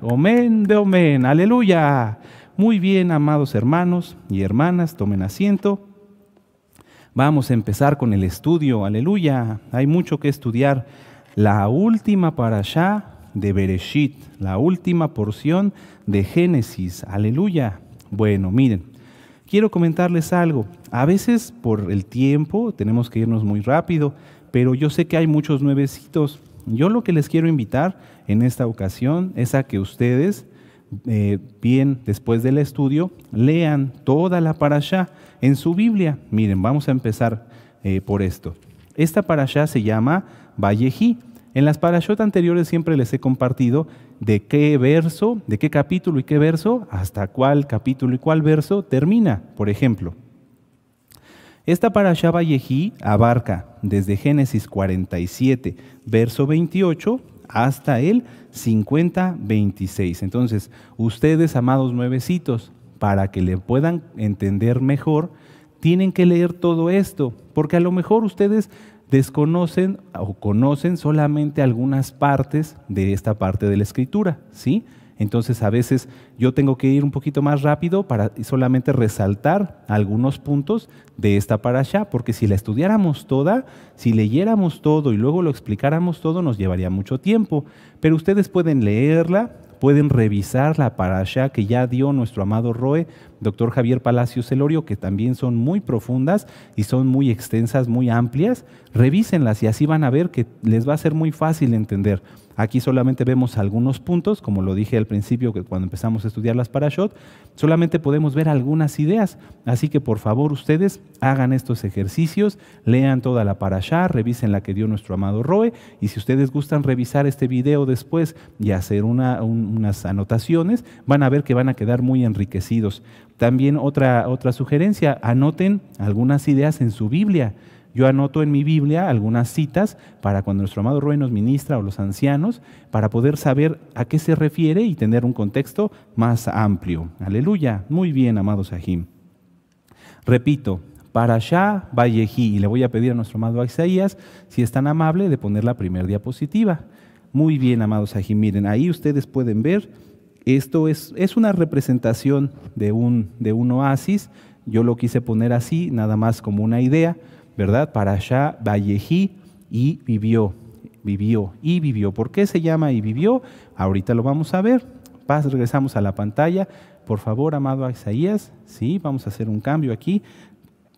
Omen de omen. Aleluya. Muy bien, amados hermanos y hermanas, tomen asiento. Vamos a empezar con el estudio. Aleluya. Hay mucho que estudiar. La última para de Bereshit, la última porción de Génesis. Aleluya. Bueno, miren, quiero comentarles algo. A veces por el tiempo tenemos que irnos muy rápido, pero yo sé que hay muchos nuevecitos yo lo que les quiero invitar en esta ocasión es a que ustedes, eh, bien después del estudio, lean toda la parasha en su Biblia. Miren, vamos a empezar eh, por esto. Esta parasha se llama Vallejí. En las parashot anteriores siempre les he compartido de qué verso, de qué capítulo y qué verso, hasta cuál capítulo y cuál verso termina, por ejemplo. Esta parasha Vallejí abarca desde Génesis 47, verso 28, hasta el 50, 26. Entonces, ustedes, amados nuevecitos, para que le puedan entender mejor, tienen que leer todo esto, porque a lo mejor ustedes desconocen o conocen solamente algunas partes de esta parte de la escritura, ¿sí? Entonces a veces yo tengo que ir un poquito más rápido para solamente resaltar algunos puntos de esta parasha, porque si la estudiáramos toda, si leyéramos todo y luego lo explicáramos todo, nos llevaría mucho tiempo. Pero ustedes pueden leerla, pueden revisar la parasha que ya dio nuestro amado Roe, doctor Javier Palacios Celorio, que también son muy profundas y son muy extensas, muy amplias. Revísenlas y así van a ver que les va a ser muy fácil entender. Aquí solamente vemos algunos puntos, como lo dije al principio que cuando empezamos a estudiar las parashot, solamente podemos ver algunas ideas. Así que por favor ustedes hagan estos ejercicios, lean toda la parashá, revisen la que dio nuestro amado Roe y si ustedes gustan revisar este video después y hacer unas anotaciones, van a ver que van a quedar muy enriquecidos. También otra, otra sugerencia, anoten algunas ideas en su Biblia. Yo anoto en mi Biblia algunas citas para cuando nuestro amado Rubén nos ministra o los ancianos, para poder saber a qué se refiere y tener un contexto más amplio. Aleluya. Muy bien, amado Sahim. Repito, para allá Vallejí, y le voy a pedir a nuestro amado Isaías, si es tan amable, de poner la primera diapositiva. Muy bien, amados Sahim. Miren, ahí ustedes pueden ver, esto es, una representación de un, de un oasis. Yo lo quise poner así, nada más como una idea ¿verdad? Para allá Vallejí y vivió, vivió y vivió. ¿Por qué se llama y vivió? Ahorita lo vamos a ver. Paz, regresamos a la pantalla. Por favor, amado Isaías, sí, vamos a hacer un cambio aquí.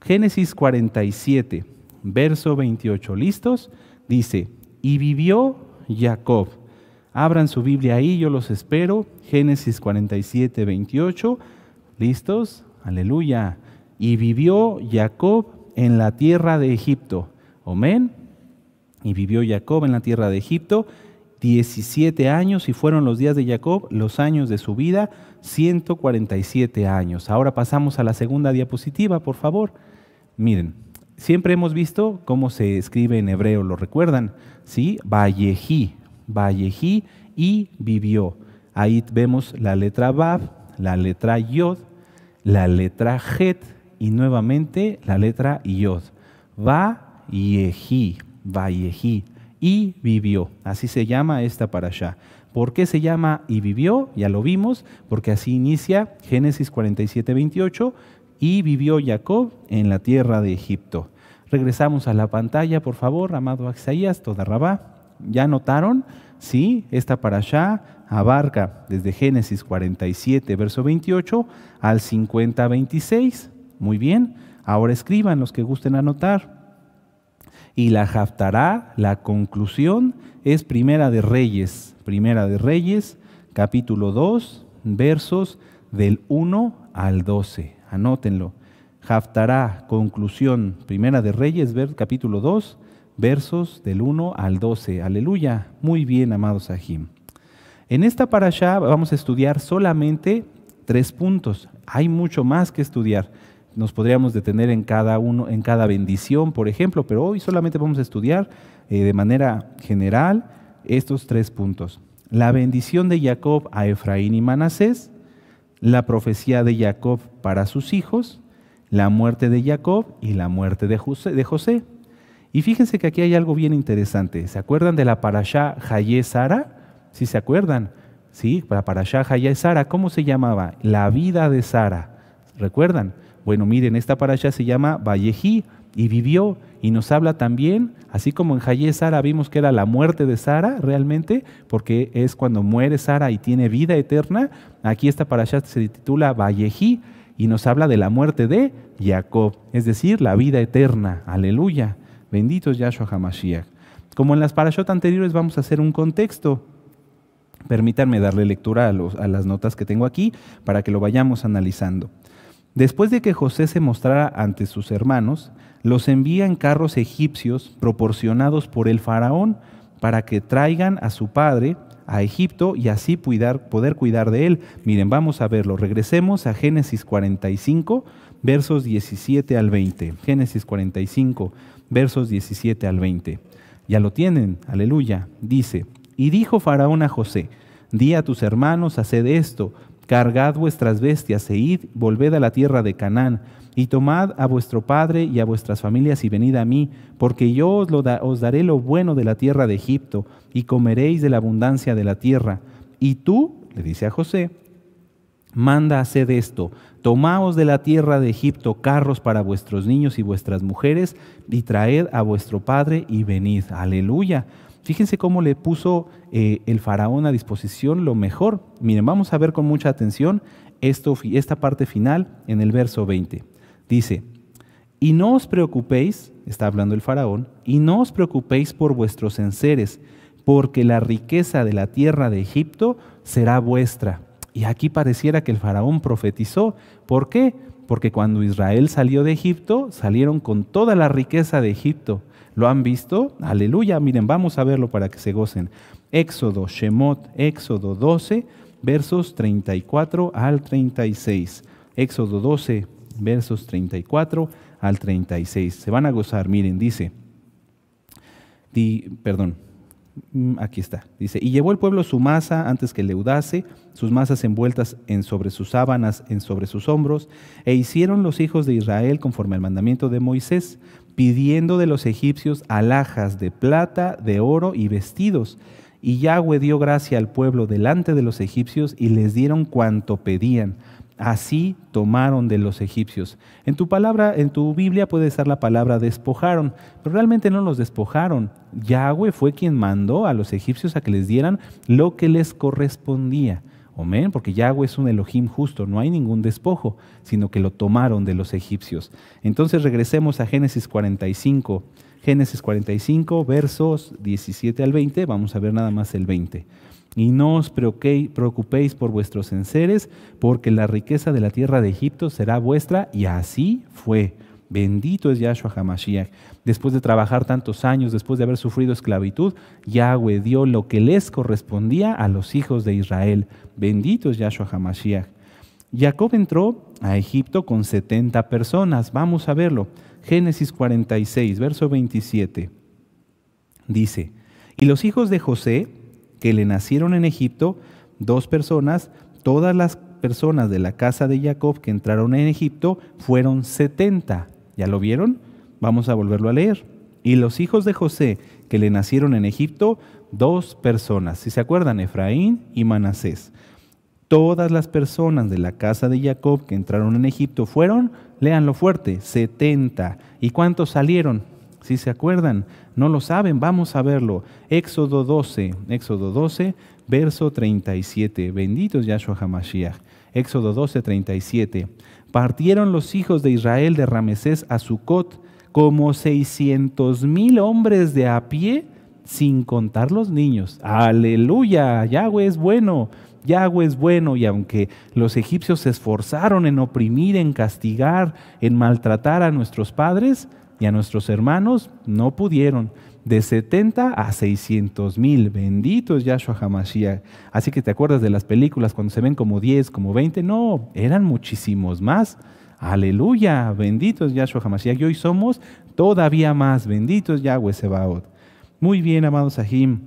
Génesis 47, verso 28, ¿listos? Dice, y vivió Jacob. Abran su Biblia ahí, yo los espero. Génesis 47, 28, ¿listos? Aleluya. Y vivió Jacob en la tierra de Egipto. Amén. Y vivió Jacob en la tierra de Egipto 17 años y fueron los días de Jacob, los años de su vida, 147 años. Ahora pasamos a la segunda diapositiva, por favor. Miren, siempre hemos visto cómo se escribe en hebreo, ¿lo recuerdan? Sí, Vallejí, Vallejí y vivió. Ahí vemos la letra Bab, la letra Yod, la letra Het, y nuevamente la letra Yod. Va Yehi, va Yehi. Y vivió. Así se llama esta parasha. ¿Por qué se llama y vivió? Ya lo vimos, porque así inicia Génesis 47, 28. Y vivió Jacob en la tierra de Egipto. Regresamos a la pantalla, por favor, amado Axayas toda Rabá. ¿Ya notaron? Sí, esta allá abarca desde Génesis 47, verso 28 al 50, 26. Muy bien, ahora escriban los que gusten anotar. Y la jaftará, la conclusión, es Primera de Reyes, Primera de Reyes, capítulo 2, versos del 1 al 12. Anótenlo. Jaftará, conclusión, Primera de Reyes, capítulo 2, versos del 1 al 12. Aleluya. Muy bien, amados Ajim. En esta parasha vamos a estudiar solamente tres puntos. Hay mucho más que estudiar nos podríamos detener en cada uno, en cada bendición, por ejemplo, pero hoy solamente vamos a estudiar eh, de manera general estos tres puntos. La bendición de Jacob a Efraín y Manasés, la profecía de Jacob para sus hijos, la muerte de Jacob y la muerte de José. Y fíjense que aquí hay algo bien interesante. ¿Se acuerdan de la parasha Hayé Sara? Sí, se acuerdan. Sí, la parashá Hayé Sara, ¿cómo se llamaba? La vida de Sara. ¿Recuerdan? Bueno, miren, esta parasha se llama Vallejí y vivió y nos habla también, así como en Jayé Sara vimos que era la muerte de Sara realmente, porque es cuando muere Sara y tiene vida eterna, aquí esta parasha se titula Vallejí y nos habla de la muerte de Jacob, es decir, la vida eterna. Aleluya. Bendito es Yahshua HaMashiach. Como en las parashot anteriores vamos a hacer un contexto. Permítanme darle lectura a las notas que tengo aquí para que lo vayamos analizando. Después de que José se mostrara ante sus hermanos, los envía en carros egipcios proporcionados por el faraón para que traigan a su padre a Egipto y así poder cuidar de él. Miren, vamos a verlo. Regresemos a Génesis 45, versos 17 al 20. Génesis 45, versos 17 al 20. Ya lo tienen, aleluya. Dice, y dijo Faraón a José, di a tus hermanos, haced esto, Cargad vuestras bestias e id, volved a la tierra de Canaán, y tomad a vuestro padre y a vuestras familias y venid a mí, porque yo os, daré lo bueno de la tierra de Egipto, y comeréis de la abundancia de la tierra. Y tú, le dice a José, manda haced esto, tomaos de la tierra de Egipto carros para vuestros niños y vuestras mujeres, y traed a vuestro padre y venid. Aleluya. Fíjense cómo le puso eh, el faraón a disposición lo mejor. Miren, vamos a ver con mucha atención esto, esta parte final en el verso 20. Dice, y no os preocupéis, está hablando el faraón, y no os preocupéis por vuestros enseres, porque la riqueza de la tierra de Egipto será vuestra. Y aquí pareciera que el faraón profetizó. ¿Por qué? Porque cuando Israel salió de Egipto, salieron con toda la riqueza de Egipto. ¿Lo han visto? Aleluya, miren, vamos a verlo para que se gocen. Éxodo, Shemot, Éxodo 12, versos 34 al 36. Éxodo 12, versos 34 al 36. Se van a gozar, miren, dice, perdón, mm, aquí está, dice, y llevó el pueblo su masa antes que leudase, sus masas envueltas en sobre sus sábanas, en sobre sus hombros, e hicieron los hijos de Israel conforme al mandamiento de Moisés, pidiendo de los egipcios alhajas de plata, de oro y vestidos. Y Yahweh dio gracia al pueblo delante de los egipcios y les dieron cuanto pedían. Así tomaron de los egipcios. En tu palabra, en tu Biblia puede estar la palabra despojaron, pero realmente no los despojaron. Yahweh fue quien mandó a los egipcios a que les dieran lo que les correspondía. Amén, porque Yahweh es un Elohim justo, no hay ningún despojo, sino que lo tomaron de los egipcios. Entonces regresemos a Génesis 45, Génesis 45, versos 17 al 20, vamos a ver nada más el 20. Y no os preocupéis por vuestros enseres, porque la riqueza de la tierra de Egipto será vuestra, y así fue. Bendito es Yahshua Hamashiach. Después de trabajar tantos años, después de haber sufrido esclavitud, Yahweh dio lo que les correspondía a los hijos de Israel. Bendito es Yahshua Hamashiach. Jacob entró a Egipto con 70 personas. Vamos a verlo. Génesis 46, verso 27. Dice, y los hijos de José, que le nacieron en Egipto, dos personas, todas las personas de la casa de Jacob que entraron en Egipto fueron 70. ¿Ya lo vieron? Vamos a volverlo a leer. Y los hijos de José, que le nacieron en Egipto, dos personas. Si se acuerdan, Efraín y Manasés. Todas las personas de la casa de Jacob que entraron en Egipto fueron, léanlo fuerte, 70. ¿Y cuántos salieron? Si se acuerdan, no lo saben, vamos a verlo. Éxodo 12, Éxodo 12, verso 37. Bendito es Yahshua HaMashiach. Éxodo 12, 37. Partieron los hijos de Israel de Ramesés a Sucot como 600 mil hombres de a pie, sin contar los niños. Aleluya, Yahweh es bueno. Yahweh es bueno y aunque los egipcios se esforzaron en oprimir, en castigar, en maltratar a nuestros padres y a nuestros hermanos, no pudieron. De 70 a 600 mil, bendito es Yahshua Hamashiach. Así que te acuerdas de las películas cuando se ven como 10, como 20, no, eran muchísimos más. Aleluya, bendito es Yahshua Hamashiach. Y hoy somos todavía más, bendito es Yahweh Sebaot. Muy bien, amados Sahim.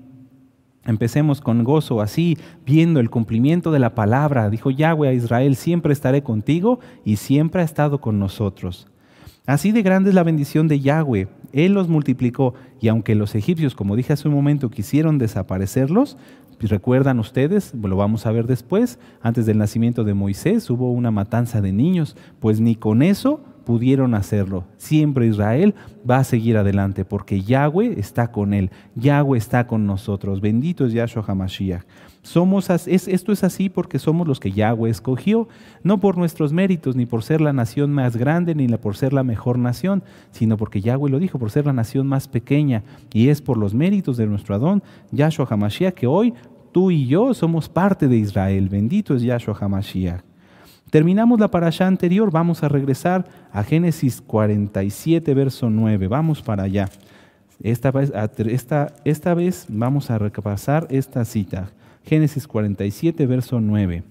Empecemos con gozo, así, viendo el cumplimiento de la palabra. Dijo Yahweh a Israel, siempre estaré contigo y siempre ha estado con nosotros. Así de grande es la bendición de Yahweh. Él los multiplicó y aunque los egipcios, como dije hace un momento, quisieron desaparecerlos, recuerdan ustedes, lo vamos a ver después, antes del nacimiento de Moisés hubo una matanza de niños, pues ni con eso pudieron hacerlo. Siempre Israel va a seguir adelante porque Yahweh está con él, Yahweh está con nosotros. Bendito es Yahshua HaMashiach. Somos, esto es así porque somos los que Yahweh escogió, no por nuestros méritos, ni por ser la nación más grande, ni por ser la mejor nación, sino porque Yahweh lo dijo, por ser la nación más pequeña. Y es por los méritos de nuestro Adón, Yahshua HaMashiach, que hoy tú y yo somos parte de Israel. Bendito es Yahshua HaMashiach. Terminamos la parasha anterior, vamos a regresar a Génesis 47, verso 9. Vamos para allá. Esta vez, esta vez vamos a repasar esta cita. Génesis 47, verso 9.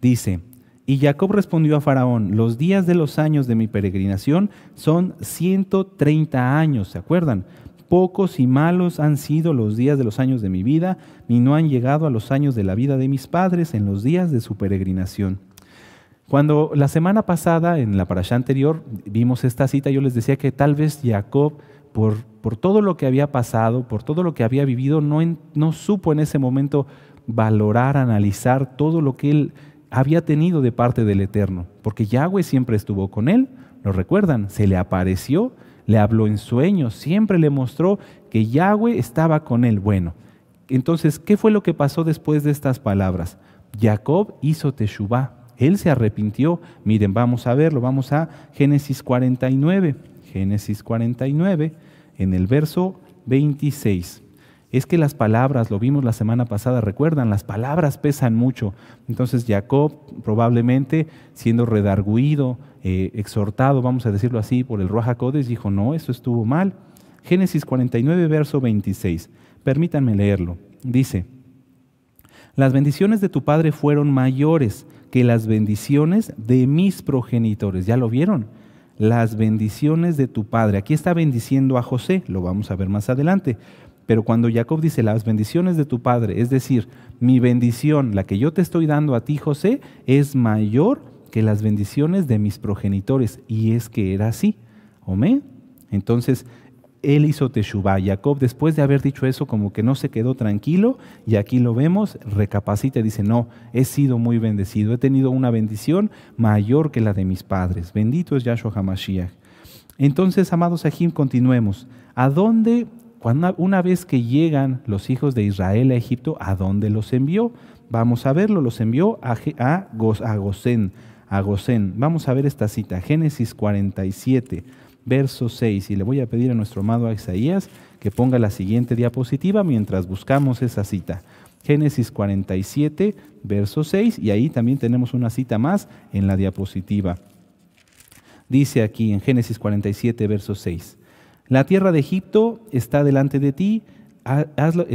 Dice, y Jacob respondió a Faraón, los días de los años de mi peregrinación son 130 años, ¿se acuerdan? pocos y malos han sido los días de los años de mi vida, ni no han llegado a los años de la vida de mis padres en los días de su peregrinación. Cuando la semana pasada, en la parasha anterior, vimos esta cita, yo les decía que tal vez Jacob, por, por todo lo que había pasado, por todo lo que había vivido, no, no supo en ese momento valorar, analizar todo lo que él había tenido de parte del Eterno, porque Yahweh siempre estuvo con él, lo recuerdan, se le apareció, le habló en sueños, siempre le mostró que Yahweh estaba con él. Bueno, entonces, ¿qué fue lo que pasó después de estas palabras? Jacob hizo Teshuvah, él se arrepintió. Miren, vamos a verlo, vamos a Génesis 49, Génesis 49, en el verso 26. Es que las palabras, lo vimos la semana pasada, recuerdan, las palabras pesan mucho. Entonces Jacob probablemente siendo redarguido, eh, exhortado, vamos a decirlo así, por el roja dijo, no, eso estuvo mal. Génesis 49, verso 26. Permítanme leerlo. Dice, las bendiciones de tu padre fueron mayores que las bendiciones de mis progenitores. ¿Ya lo vieron? Las bendiciones de tu padre. Aquí está bendiciendo a José, lo vamos a ver más adelante. Pero cuando Jacob dice las bendiciones de tu padre, es decir, mi bendición, la que yo te estoy dando a ti, José, es mayor que las bendiciones de mis progenitores. Y es que era así. Entonces, él hizo Teshuvah. Jacob, después de haber dicho eso, como que no se quedó tranquilo, y aquí lo vemos, recapacita y dice: No, he sido muy bendecido, he tenido una bendición mayor que la de mis padres. Bendito es Yahshua HaMashiach. Entonces, amados Ajim, continuemos. ¿A dónde, cuando una vez que llegan los hijos de Israel a Egipto, a dónde los envió? Vamos a verlo, los envió a, a, Gosén. Vamos a ver esta cita, Génesis 47, verso 6, y le voy a pedir a nuestro amado Isaías que ponga la siguiente diapositiva mientras buscamos esa cita. Génesis 47, verso 6, y ahí también tenemos una cita más en la diapositiva. Dice aquí en Génesis 47, verso 6, La tierra de Egipto está delante de ti, hazlo,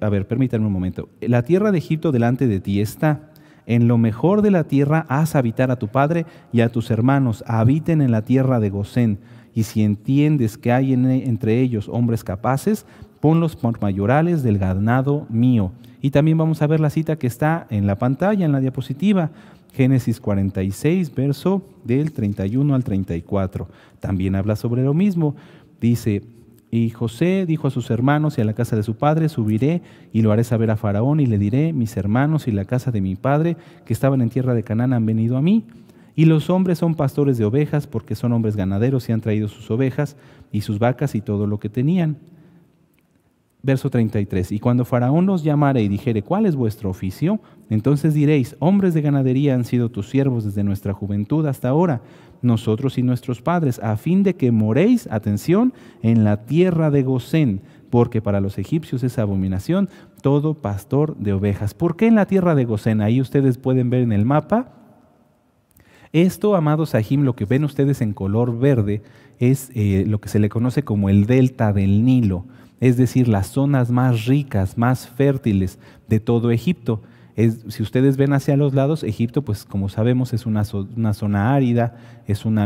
a ver, permítanme un momento, la tierra de Egipto delante de ti está, en lo mejor de la tierra haz habitar a tu padre y a tus hermanos, habiten en la tierra de Gosén. Y si entiendes que hay e, entre ellos hombres capaces, ponlos por mayorales del ganado mío. Y también vamos a ver la cita que está en la pantalla, en la diapositiva, Génesis 46, verso del 31 al 34. También habla sobre lo mismo. Dice, y José dijo a sus hermanos y a la casa de su padre, subiré y lo haré saber a Faraón y le diré, mis hermanos y la casa de mi padre que estaban en tierra de Canaán han venido a mí. Y los hombres son pastores de ovejas porque son hombres ganaderos y han traído sus ovejas y sus vacas y todo lo que tenían verso 33, y cuando Faraón nos llamare y dijere, ¿cuál es vuestro oficio? Entonces diréis, hombres de ganadería han sido tus siervos desde nuestra juventud hasta ahora, nosotros y nuestros padres, a fin de que moréis, atención, en la tierra de Gosén, porque para los egipcios es abominación todo pastor de ovejas. ¿Por qué en la tierra de Gosén? Ahí ustedes pueden ver en el mapa. Esto, amados Sahim, lo que ven ustedes en color verde es eh, lo que se le conoce como el delta del Nilo es decir, las zonas más ricas, más fértiles de todo Egipto. si ustedes ven hacia los lados, Egipto, pues como sabemos, es una, zona árida, es, un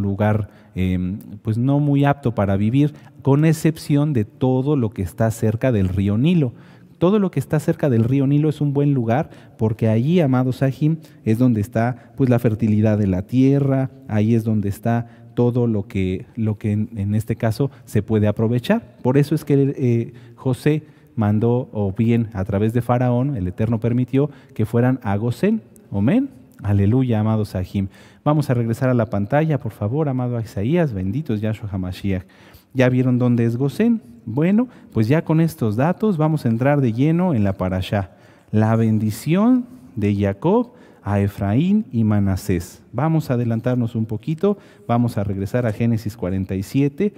lugar em, pues no muy apto para vivir, con excepción de todo lo que está cerca del río Nilo. Todo lo que está cerca del río Nilo es un buen lugar porque allí, amados Sahim, es donde está pues la fertilidad de la tierra, ahí es donde está todo lo que, lo que en, este caso se puede aprovechar. Por eso es que eh, José mandó, o bien a través de Faraón, el Eterno permitió que fueran a Gosén. Amén. Aleluya, amados Sahim. Vamos a regresar a la pantalla, por favor, amado Isaías, benditos Yahshua Hamashiach. ¿Ya vieron dónde es Gosén? Bueno, pues ya con estos datos vamos a entrar de lleno en la parashá. La bendición de Jacob a Efraín y Manasés. Vamos a adelantarnos un poquito, vamos a regresar a Génesis 47,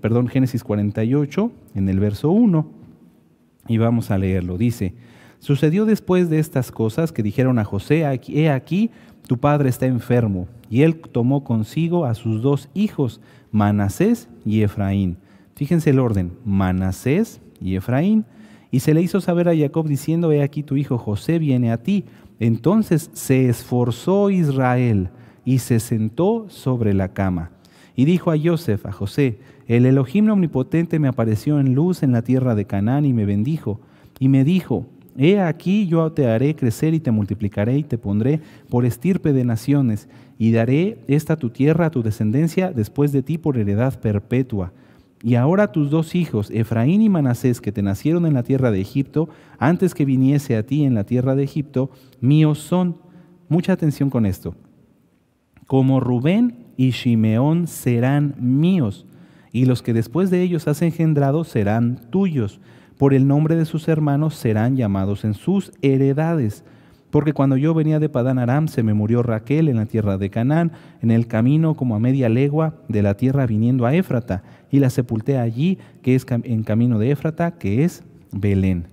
perdón, Génesis 48, en el verso 1, y vamos a leerlo. Dice, sucedió después de estas cosas que dijeron a José, he aquí, tu padre está enfermo, y él tomó consigo a sus dos hijos, Manasés y Efraín. Fíjense el orden, Manasés y Efraín. Y se le hizo saber a Jacob diciendo, he aquí tu hijo José viene a ti, entonces se esforzó Israel y se sentó sobre la cama. Y dijo a Joseph, a José, el Elohim omnipotente me apareció en luz en la tierra de Canaán y me bendijo. Y me dijo, he aquí yo te haré crecer y te multiplicaré y te pondré por estirpe de naciones y daré esta tu tierra a tu descendencia después de ti por heredad perpetua y ahora tus dos hijos, Efraín y Manasés, que te nacieron en la tierra de Egipto, antes que viniese a ti en la tierra de Egipto, míos son. Mucha atención con esto. Como Rubén y Shimeón serán míos, y los que después de ellos has engendrado serán tuyos. Por el nombre de sus hermanos serán llamados en sus heredades porque cuando yo venía de Padán Aram se me murió Raquel en la tierra de Canaán, en el camino como a media legua de la tierra viniendo a Éfrata, y la sepulté allí, que es en camino de Éfrata, que es Belén.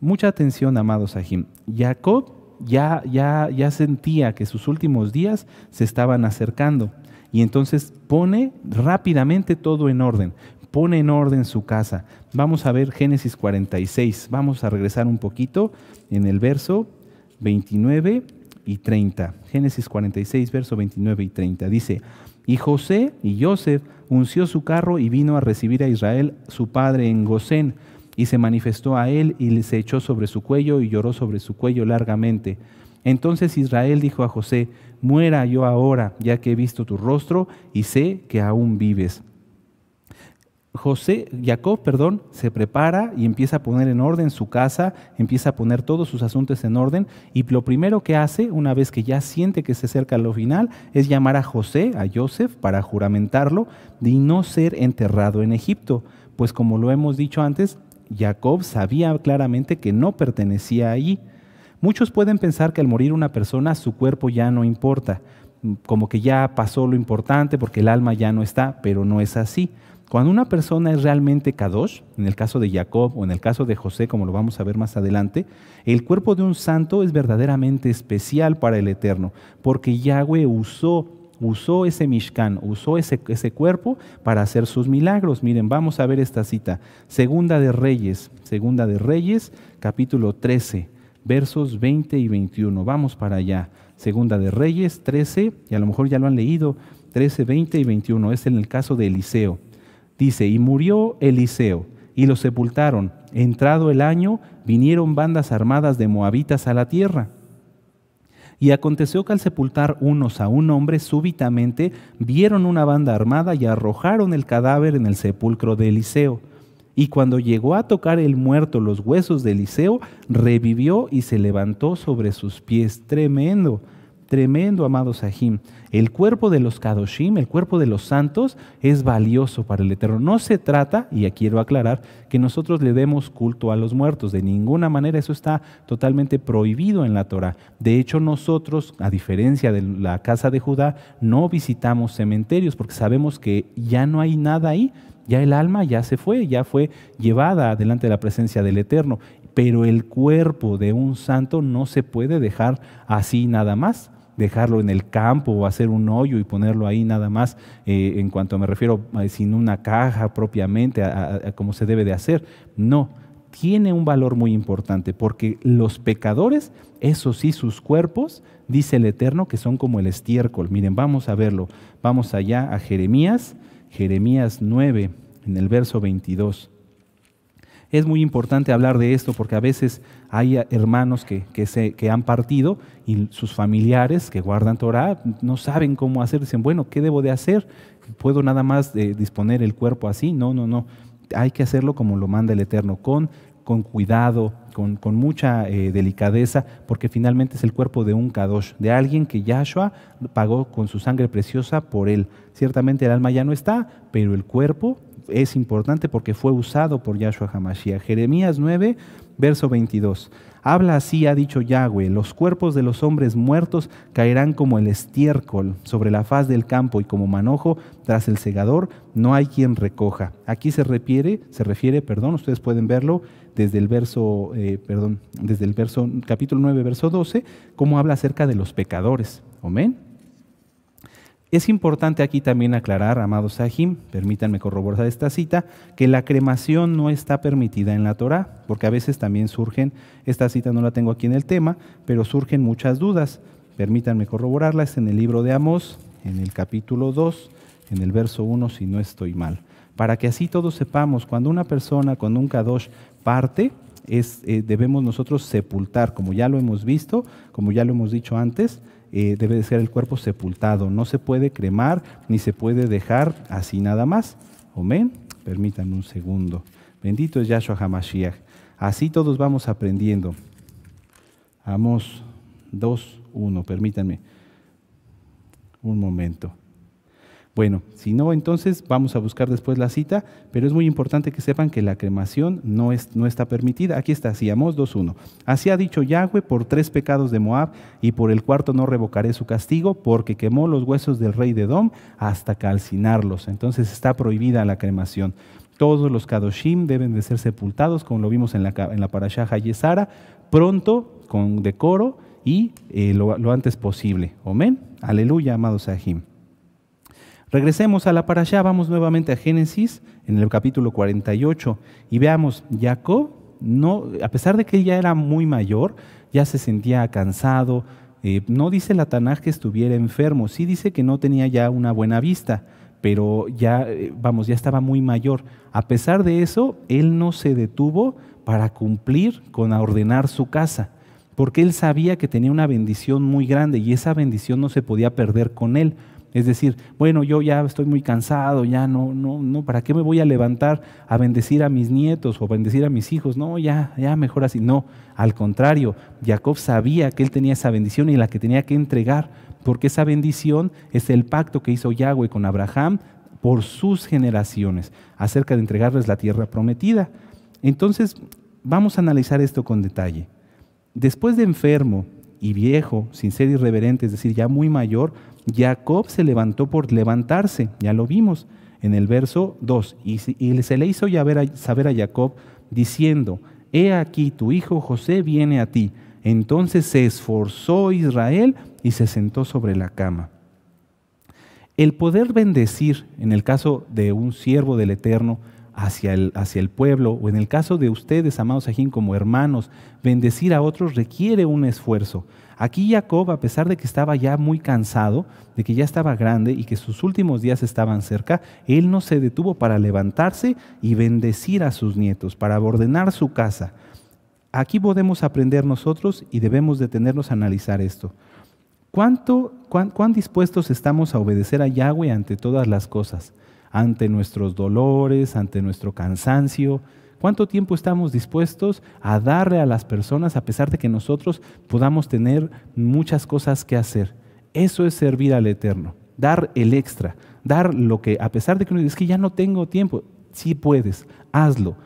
Mucha atención, amados Ajim. Jacob ya, ya, ya sentía que sus últimos días se estaban acercando. Y entonces pone rápidamente todo en orden pone en orden su casa. Vamos a ver Génesis 46. Vamos a regresar un poquito en el verso 29 y 30. Génesis 46, verso 29 y 30. Dice, y José y Joseph unció su carro y vino a recibir a Israel su padre en Gosén, y se manifestó a él y se echó sobre su cuello y lloró sobre su cuello largamente. Entonces Israel dijo a José, muera yo ahora, ya que he visto tu rostro y sé que aún vives. José, Jacob, perdón, se prepara y empieza a poner en orden su casa, empieza a poner todos sus asuntos en orden y lo primero que hace, una vez que ya siente que se acerca a lo final, es llamar a José, a Joseph, para juramentarlo de no ser enterrado en Egipto, pues como lo hemos dicho antes, Jacob sabía claramente que no pertenecía allí. Muchos pueden pensar que al morir una persona su cuerpo ya no importa, como que ya pasó lo importante porque el alma ya no está, pero no es así. Cuando una persona es realmente kadosh, en el caso de Jacob o en el caso de José, como lo vamos a ver más adelante, el cuerpo de un santo es verdaderamente especial para el Eterno, porque Yahweh usó usó ese Mishkan, usó ese, ese, cuerpo para hacer sus milagros. Miren, vamos a ver esta cita. Segunda de Reyes, Segunda de Reyes, capítulo 13, versos 20 y 21. Vamos para allá. Segunda de Reyes 13, y a lo mejor ya lo han leído, 13, 20 y 21. Es en el caso de Eliseo. Dice, y murió Eliseo, y lo sepultaron. Entrado el año, vinieron bandas armadas de moabitas a la tierra. Y aconteció que al sepultar unos a un hombre, súbitamente vieron una banda armada y arrojaron el cadáver en el sepulcro de Eliseo. Y cuando llegó a tocar el muerto los huesos de Eliseo, revivió y se levantó sobre sus pies. Tremendo, tremendo, amado Sahim el cuerpo de los Kadoshim, el cuerpo de los santos, es valioso para el Eterno. No se trata, y aquí quiero aclarar, que nosotros le demos culto a los muertos. De ninguna manera eso está totalmente prohibido en la Torah. De hecho, nosotros, a diferencia de la casa de Judá, no visitamos cementerios porque sabemos que ya no hay nada ahí. Ya el alma ya se fue, ya fue llevada delante de la presencia del Eterno. Pero el cuerpo de un santo no se puede dejar así nada más dejarlo en el campo o hacer un hoyo y ponerlo ahí nada más, eh, en cuanto me refiero eh, sin una caja propiamente, a, como se debe de hacer. No, tiene un valor muy importante, porque los pecadores, eso sí, sus cuerpos, dice el Eterno, que son como el estiércol. Miren, vamos a verlo. Vamos allá a Jeremías, Jeremías 9, en el verso 22. Es muy importante hablar de esto porque a veces hay hermanos que, han partido y sus familiares que guardan Torah no saben cómo hacer. Dicen, bueno, ¿qué debo de hacer? ¿Puedo nada más eh, disponer el cuerpo así? No, no, no. Hay que hacerlo como lo manda el Eterno, con, con cuidado, con, con mucha eh, delicadeza, porque finalmente es el cuerpo de un Kadosh, de alguien que Yahshua pagó con su sangre preciosa por él. Ciertamente el alma ya no está, pero el cuerpo es importante porque fue usado por Yahshua Hamashiach. Jeremías 9, verso 22. Habla así, ha dicho Yahweh, los cuerpos de los hombres muertos caerán como el estiércol sobre la faz del campo y como manojo tras el segador, no hay quien recoja. Aquí se refiere, se refiere, perdón, ustedes pueden verlo desde el verso, eh, perdón, desde el verso, capítulo 9, verso 12, cómo habla acerca de los pecadores. Amén. Es importante aquí también aclarar, amados Sahim, permítanme corroborar esta cita, que la cremación no está permitida en la Torá, porque a veces también surgen, esta cita no la tengo aquí en el tema, pero surgen muchas dudas. Permítanme corroborarlas en el libro de Amós, en el capítulo 2, en el verso 1, si no estoy mal. Para que así todos sepamos, cuando una persona con un Kadosh parte, eh, debemos nosotros sepultar, como ya lo hemos visto, como ya lo hemos dicho antes, eh, debe de ser el cuerpo sepultado. No se puede cremar ni se puede dejar así nada más. Amén. Permítanme un segundo. Bendito es Yahshua Hamashiach. Así todos vamos aprendiendo. Amos 2, 1, permítanme. Un momento. Bueno, si no, entonces vamos a buscar después la cita, pero es muy importante que sepan que la cremación no, es, no está permitida. Aquí está, Siamos 2.1. Así ha dicho Yahweh por tres pecados de Moab y por el cuarto no revocaré su castigo porque quemó los huesos del rey de Dom hasta calcinarlos. Entonces está prohibida la cremación. Todos los Kadoshim deben de ser sepultados, como lo vimos en la, en la parashá pronto, con decoro y eh, lo, antes posible. Amén. Aleluya, amados Sahim. Regresemos a la para vamos nuevamente a Génesis en el capítulo 48 y veamos, Jacob, no, a pesar de que ya era muy mayor, ya se sentía cansado, eh, no dice la que estuviera enfermo, sí dice que no tenía ya una buena vista, pero ya, eh, vamos, ya estaba muy mayor. A pesar de eso, él no se detuvo para cumplir con ordenar su casa, porque él sabía que tenía una bendición muy grande y esa bendición no se podía perder con él. Es decir, bueno, yo ya estoy muy cansado, ya no, no, no, ¿para qué me voy a levantar a bendecir a mis nietos o a bendecir a mis hijos? No, ya, ya mejor así. No, al contrario, Jacob sabía que él tenía esa bendición y la que tenía que entregar, porque esa bendición es el pacto que hizo Yahweh con Abraham por sus generaciones acerca de entregarles la tierra prometida. Entonces, vamos a analizar esto con detalle. Después de enfermo y viejo, sin ser irreverente, es decir, ya muy mayor, Jacob se levantó por levantarse, ya lo vimos en el verso 2, y se le hizo saber a Jacob diciendo, He aquí tu hijo José viene a ti. Entonces se esforzó Israel y se sentó sobre la cama. El poder bendecir, en el caso de un siervo del Eterno, hacia el, pueblo, o en el caso de ustedes, amados Ajín, como hermanos, bendecir a otros requiere un esfuerzo. Aquí Jacob, a pesar de que estaba ya muy cansado, de que ya estaba grande y que sus últimos días estaban cerca, él no se detuvo para levantarse y bendecir a sus nietos, para ordenar su casa. Aquí podemos aprender nosotros y debemos detenernos a analizar esto. ¿Cuánto, cuán, cuán dispuestos estamos a obedecer a Yahweh ante todas las cosas? Ante nuestros dolores, ante nuestro cansancio, ¿Cuánto tiempo estamos dispuestos a darle a las personas a pesar de que nosotros podamos tener muchas cosas que hacer? Eso es servir al Eterno, dar el extra, dar lo que, a pesar de que uno dice, es que ya no tengo tiempo, sí puedes, hazlo.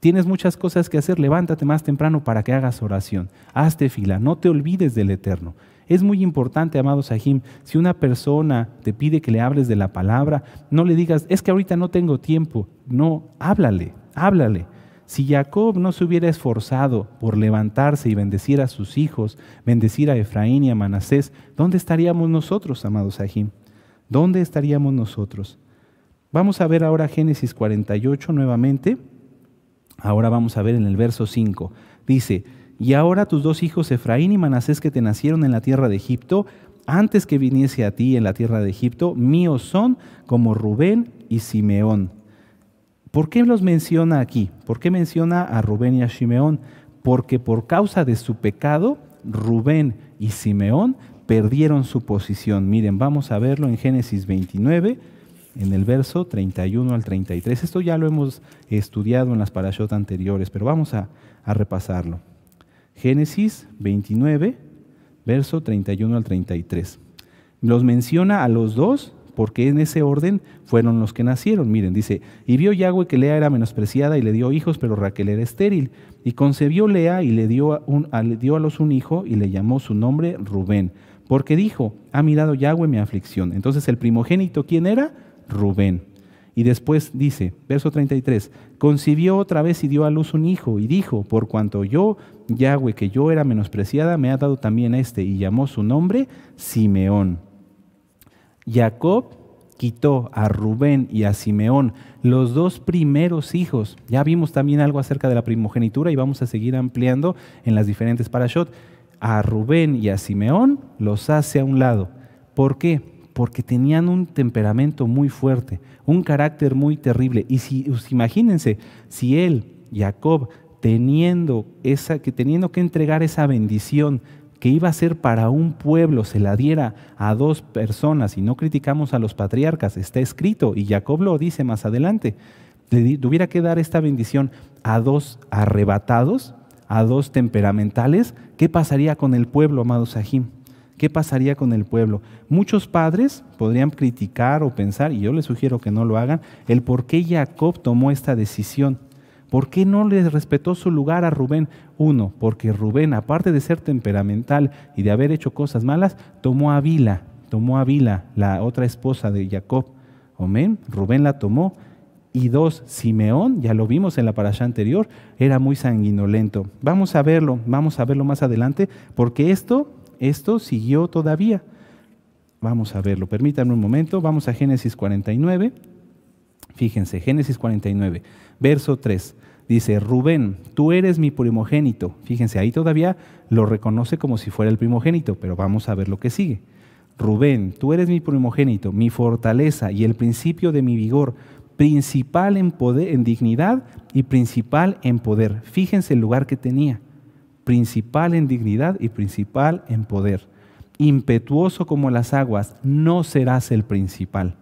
Tienes muchas cosas que hacer, levántate más temprano para que hagas oración, hazte fila, no te olvides del Eterno. Es muy importante, amado Sahim, si una persona te pide que le hables de la palabra, no le digas, es que ahorita no tengo tiempo. No, háblale háblale. Si Jacob no se hubiera esforzado por levantarse y bendecir a sus hijos, bendecir a Efraín y a Manasés, ¿dónde estaríamos nosotros, amados Sahim? ¿Dónde estaríamos nosotros? Vamos a ver ahora Génesis 48 nuevamente. Ahora vamos a ver en el verso 5. Dice, y ahora tus dos hijos Efraín y Manasés que te nacieron en la tierra de Egipto, antes que viniese a ti en la tierra de Egipto, míos son como Rubén y Simeón. ¿Por qué los menciona aquí? ¿Por qué menciona a Rubén y a Simeón? Porque por causa de su pecado, Rubén y Simeón perdieron su posición. Miren, vamos a verlo en Génesis 29, en el verso 31 al 33. Esto ya lo hemos estudiado en las parashot anteriores, pero vamos a, a repasarlo. Génesis 29, verso 31 al 33. Los menciona a los dos porque en ese orden fueron los que nacieron. Miren, dice, y vio Yahweh que Lea era menospreciada y le dio hijos, pero Raquel era estéril. Y concebió Lea y le dio a, un, le dio a los un hijo y le llamó su nombre Rubén, porque dijo, ha mirado Yahweh mi aflicción. Entonces el primogénito, ¿quién era? Rubén. Y después dice, verso 33, concibió otra vez y dio a luz un hijo y dijo, por cuanto yo, Yahweh, que yo era menospreciada, me ha dado también este, y llamó su nombre Simeón. Jacob quitó a Rubén y a Simeón, los dos primeros hijos. Ya vimos también algo acerca de la primogenitura y vamos a seguir ampliando en las diferentes parashot. A Rubén y a Simeón los hace a un lado. ¿Por qué? Porque tenían un temperamento muy fuerte, un carácter muy terrible. Y si pues, imagínense, si él, Jacob, teniendo esa, que teniendo que entregar esa bendición que iba a ser para un pueblo se la diera a dos personas y no criticamos a los patriarcas, está escrito y Jacob lo dice más adelante, le tuviera que dar esta bendición a dos arrebatados, a dos temperamentales, ¿qué pasaría con el pueblo, amado Sahim? ¿Qué pasaría con el pueblo? Muchos padres podrían criticar o pensar, y yo les sugiero que no lo hagan, el por qué Jacob tomó esta decisión. ¿Por qué no le respetó su lugar a Rubén? Uno, porque Rubén, aparte de ser temperamental y de haber hecho cosas malas, tomó a Bila, tomó a Bila, la otra esposa de Jacob. Amén, Rubén la tomó. Y dos, Simeón, ya lo vimos en la parasha anterior, era muy sanguinolento. Vamos a verlo, vamos a verlo más adelante, porque esto, esto siguió todavía. Vamos a verlo, permítanme un momento, vamos a Génesis 49. Fíjense, Génesis 49, verso 3. Dice, Rubén, tú eres mi primogénito. Fíjense, ahí todavía lo reconoce como si fuera el primogénito, pero vamos a ver lo que sigue. Rubén, tú eres mi primogénito, mi fortaleza y el principio de mi vigor, principal en, poder, en dignidad y principal en poder. Fíjense el lugar que tenía. Principal en dignidad y principal en poder. Impetuoso como las aguas, no serás el principal.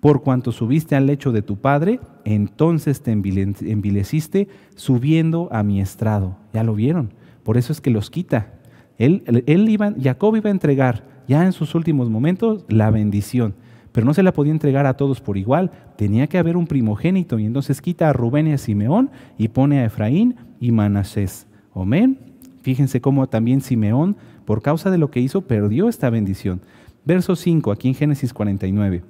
Por cuanto subiste al lecho de tu padre, entonces te envileciste subiendo a mi estrado. Ya lo vieron, por eso es que los quita. Él, iba, Jacob iba a entregar ya en sus últimos momentos la bendición, pero no se la podía entregar a todos por igual, tenía que haber un primogénito y entonces quita a Rubén y a Simeón y pone a Efraín y Manasés. Amén. Fíjense cómo también Simeón, por causa de lo que hizo, perdió esta bendición. Verso 5, aquí en Génesis 49.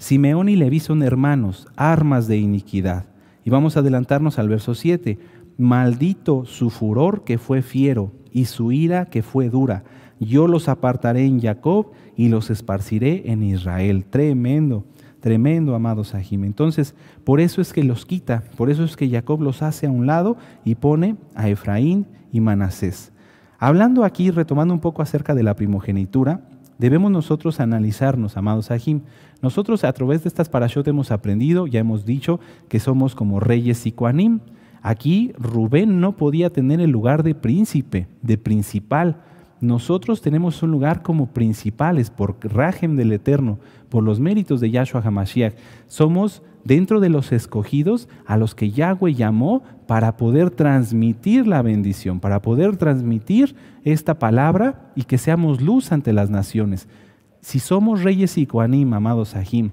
Simeón y Levi son hermanos, armas de iniquidad. Y vamos a adelantarnos al verso 7. Maldito su furor que fue fiero y su ira que fue dura. Yo los apartaré en Jacob y los esparciré en Israel. Tremendo, tremendo, amados Sahim. Entonces, por eso es que los quita, por eso es que Jacob los hace a un lado y pone a Efraín y Manasés. Hablando aquí, retomando un poco acerca de la primogenitura, debemos nosotros analizarnos, amados Sahim, nosotros a través de estas parashot hemos aprendido, ya hemos dicho, que somos como reyes y kuanim. Aquí Rubén no podía tener el lugar de príncipe, de principal. Nosotros tenemos un lugar como principales por Rajem del Eterno, por los méritos de Yahshua Hamashiach. Somos dentro de los escogidos a los que Yahweh llamó para poder transmitir la bendición, para poder transmitir esta palabra y que seamos luz ante las naciones si somos reyes y coanim, amados Sahim,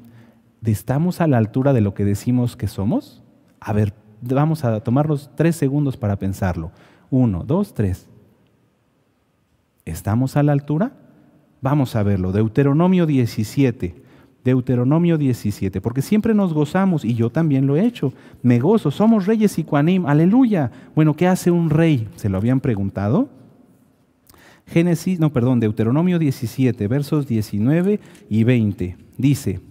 ¿estamos a la altura de lo que decimos que somos? A ver, vamos a tomarnos tres segundos para pensarlo. Uno, dos, tres. ¿Estamos a la altura? Vamos a verlo. Deuteronomio 17. Deuteronomio 17, porque siempre nos gozamos, y yo también lo he hecho, me gozo, somos reyes y cuanim, aleluya. Bueno, ¿qué hace un rey? ¿Se lo habían preguntado? Génesis, no, perdón, Deuteronomio 17, versos 19 y 20. Dice,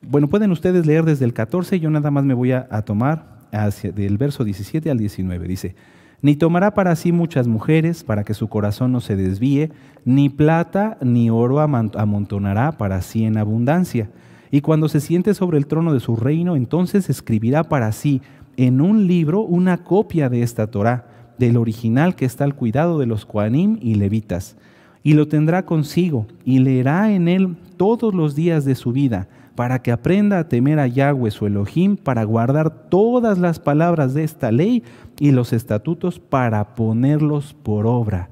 bueno, pueden ustedes leer desde el 14, yo nada más me voy a, tomar hacia, del verso 17 al 19. Dice, ni tomará para sí muchas mujeres para que su corazón no se desvíe, ni plata ni oro amontonará para sí en abundancia. Y cuando se siente sobre el trono de su reino, entonces escribirá para sí en un libro una copia de esta Torá del original que está al cuidado de los Coanim y levitas. Y lo tendrá consigo y leerá en él todos los días de su vida, para que aprenda a temer a Yahweh su Elohim, para guardar todas las palabras de esta ley y los estatutos, para ponerlos por obra.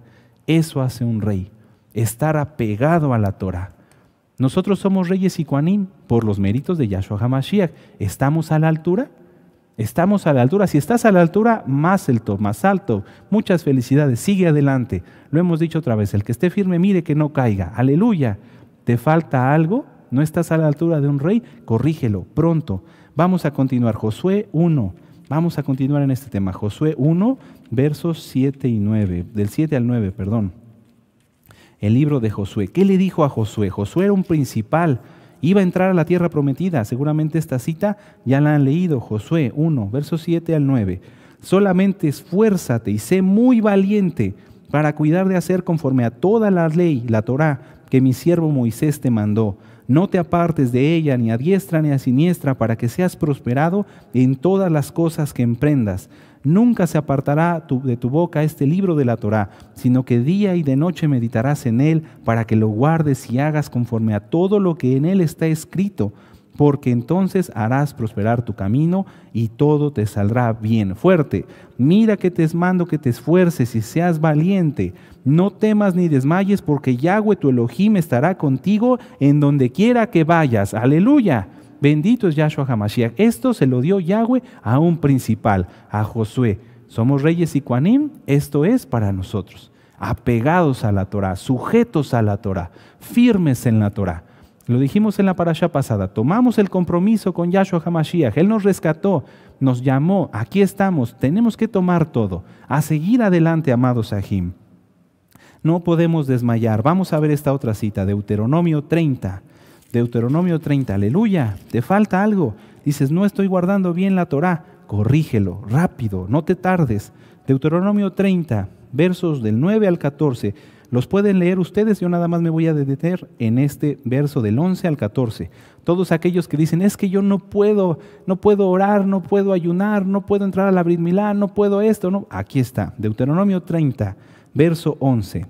Eso hace un rey, estar apegado a la Torah. Nosotros somos reyes y Coanim por los méritos de Yahshua HaMashiach. ¿Estamos a la altura? Estamos a la altura. Si estás a la altura, más alto, más alto. Muchas felicidades. Sigue adelante. Lo hemos dicho otra vez. El que esté firme, mire que no caiga. Aleluya. ¿Te falta algo? ¿No estás a la altura de un rey? Corrígelo pronto. Vamos a continuar. Josué 1. Vamos a continuar en este tema. Josué 1, versos 7 y 9. Del 7 al 9, perdón. El libro de Josué. ¿Qué le dijo a Josué? Josué era un principal iba a entrar a la tierra prometida. Seguramente esta cita ya la han leído, Josué 1, versos 7 al 9. Solamente esfuérzate y sé muy valiente para cuidar de hacer conforme a toda la ley, la Torá, que mi siervo Moisés te mandó. No te apartes de ella ni a diestra ni a siniestra para que seas prosperado en todas las cosas que emprendas Nunca se apartará de tu boca este libro de la Torá, sino que día y de noche meditarás en él para que lo guardes y hagas conforme a todo lo que en él está escrito, porque entonces harás prosperar tu camino y todo te saldrá bien fuerte. Mira que te mando que te esfuerces y seas valiente. No temas ni desmayes, porque Yahweh tu Elohim estará contigo en donde quiera que vayas. Aleluya. Bendito es Yahshua Hamashiach. Esto se lo dio Yahweh a un principal, a Josué. Somos reyes y Quanim, esto es para nosotros. Apegados a la Torah, sujetos a la Torah, firmes en la Torah. Lo dijimos en la parasha pasada, tomamos el compromiso con Yahshua Hamashiach, Él nos rescató, nos llamó, aquí estamos, tenemos que tomar todo, a seguir adelante, amados Ahim. No podemos desmayar. Vamos a ver esta otra cita, Deuteronomio 30, Deuteronomio 30, aleluya, te falta algo. Dices, no estoy guardando bien la Torá, corrígelo, rápido, no te tardes. Deuteronomio 30, versos del 9 al 14, los pueden leer ustedes, yo nada más me voy a detener en este verso del 11 al 14. Todos aquellos que dicen, es que yo no puedo, no puedo orar, no puedo ayunar, no puedo entrar a la Milán, no puedo esto, no. Aquí está, Deuteronomio 30, verso 11.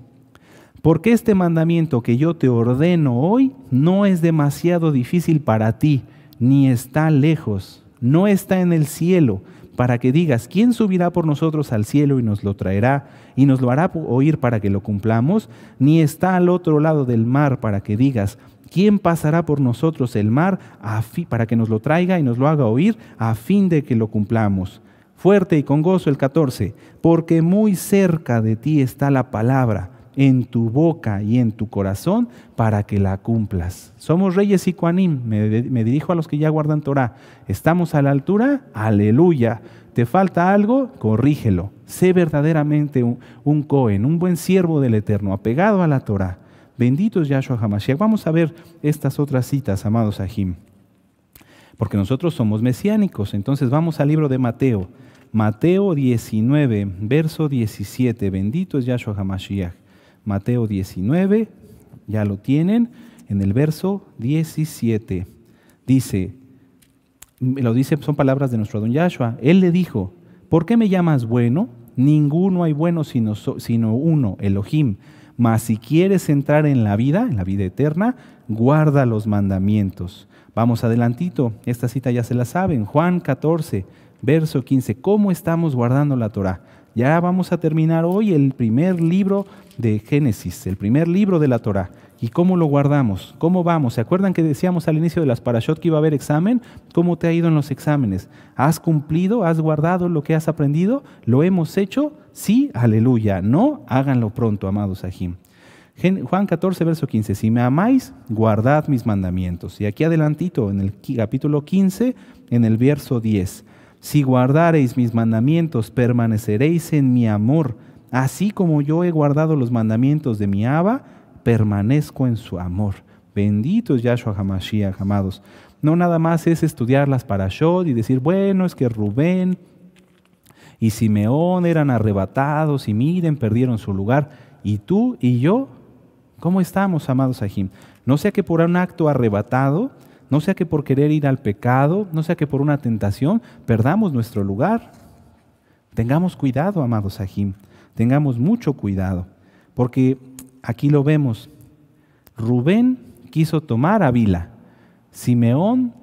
Porque este mandamiento que yo te ordeno hoy no es demasiado difícil para ti, ni está lejos, no está en el cielo, para que digas, ¿quién subirá por nosotros al cielo y nos lo traerá y nos lo hará oír para que lo cumplamos? Ni está al otro lado del mar para que digas, ¿quién pasará por nosotros el mar para que nos lo traiga y nos lo haga oír a fin de que lo cumplamos? Fuerte y con gozo el 14, porque muy cerca de ti está la palabra en tu boca y en tu corazón para que la cumplas. Somos reyes y cuanim, me, dirijo a los que ya guardan Torah. ¿Estamos a la altura? Aleluya. ¿Te falta algo? Corrígelo. Sé verdaderamente un, Cohen, un buen siervo del Eterno, apegado a la Torah. Bendito es Yahshua Hamashiach. Vamos a ver estas otras citas, amados Ahim. Porque nosotros somos mesiánicos. Entonces vamos al libro de Mateo. Mateo 19, verso 17. Bendito es Yahshua Hamashiach. Mateo 19, ya lo tienen, en el verso 17. Dice, lo dice, son palabras de nuestro don Yahshua. Él le dijo, ¿por qué me llamas bueno? Ninguno hay bueno sino, sino uno, Elohim. Mas si quieres entrar en la vida, en la vida eterna, guarda los mandamientos. Vamos adelantito, esta cita ya se la saben, Juan 14, verso 15. ¿Cómo estamos guardando la Torah? Ya vamos a terminar hoy el primer libro de Génesis, el primer libro de la Torá. ¿Y cómo lo guardamos? ¿Cómo vamos? ¿Se acuerdan que decíamos al inicio de las parashot que iba a haber examen? ¿Cómo te ha ido en los exámenes? ¿Has cumplido? ¿Has guardado lo que has aprendido? ¿Lo hemos hecho? Sí, aleluya. No, háganlo pronto, amados Ajim. Juan 14, verso 15. Si me amáis, guardad mis mandamientos. Y aquí adelantito, en el capítulo 15, en el verso 10. Si guardareis mis mandamientos, permaneceréis en mi amor. Así como yo he guardado los mandamientos de mi Abba, permanezco en su amor. Bendito es Yahshua Hamashiach, amados. No nada más es estudiarlas para yo y decir, bueno, es que Rubén y Simeón eran arrebatados y miren, perdieron su lugar. Y tú y yo, ¿cómo estamos, amados Ajim? No sea que por un acto arrebatado no sea que por querer ir al pecado, no sea que por una tentación, perdamos nuestro lugar. Tengamos cuidado, amados Sahim, tengamos mucho cuidado, porque aquí lo vemos. Rubén quiso tomar a Vila, Simeón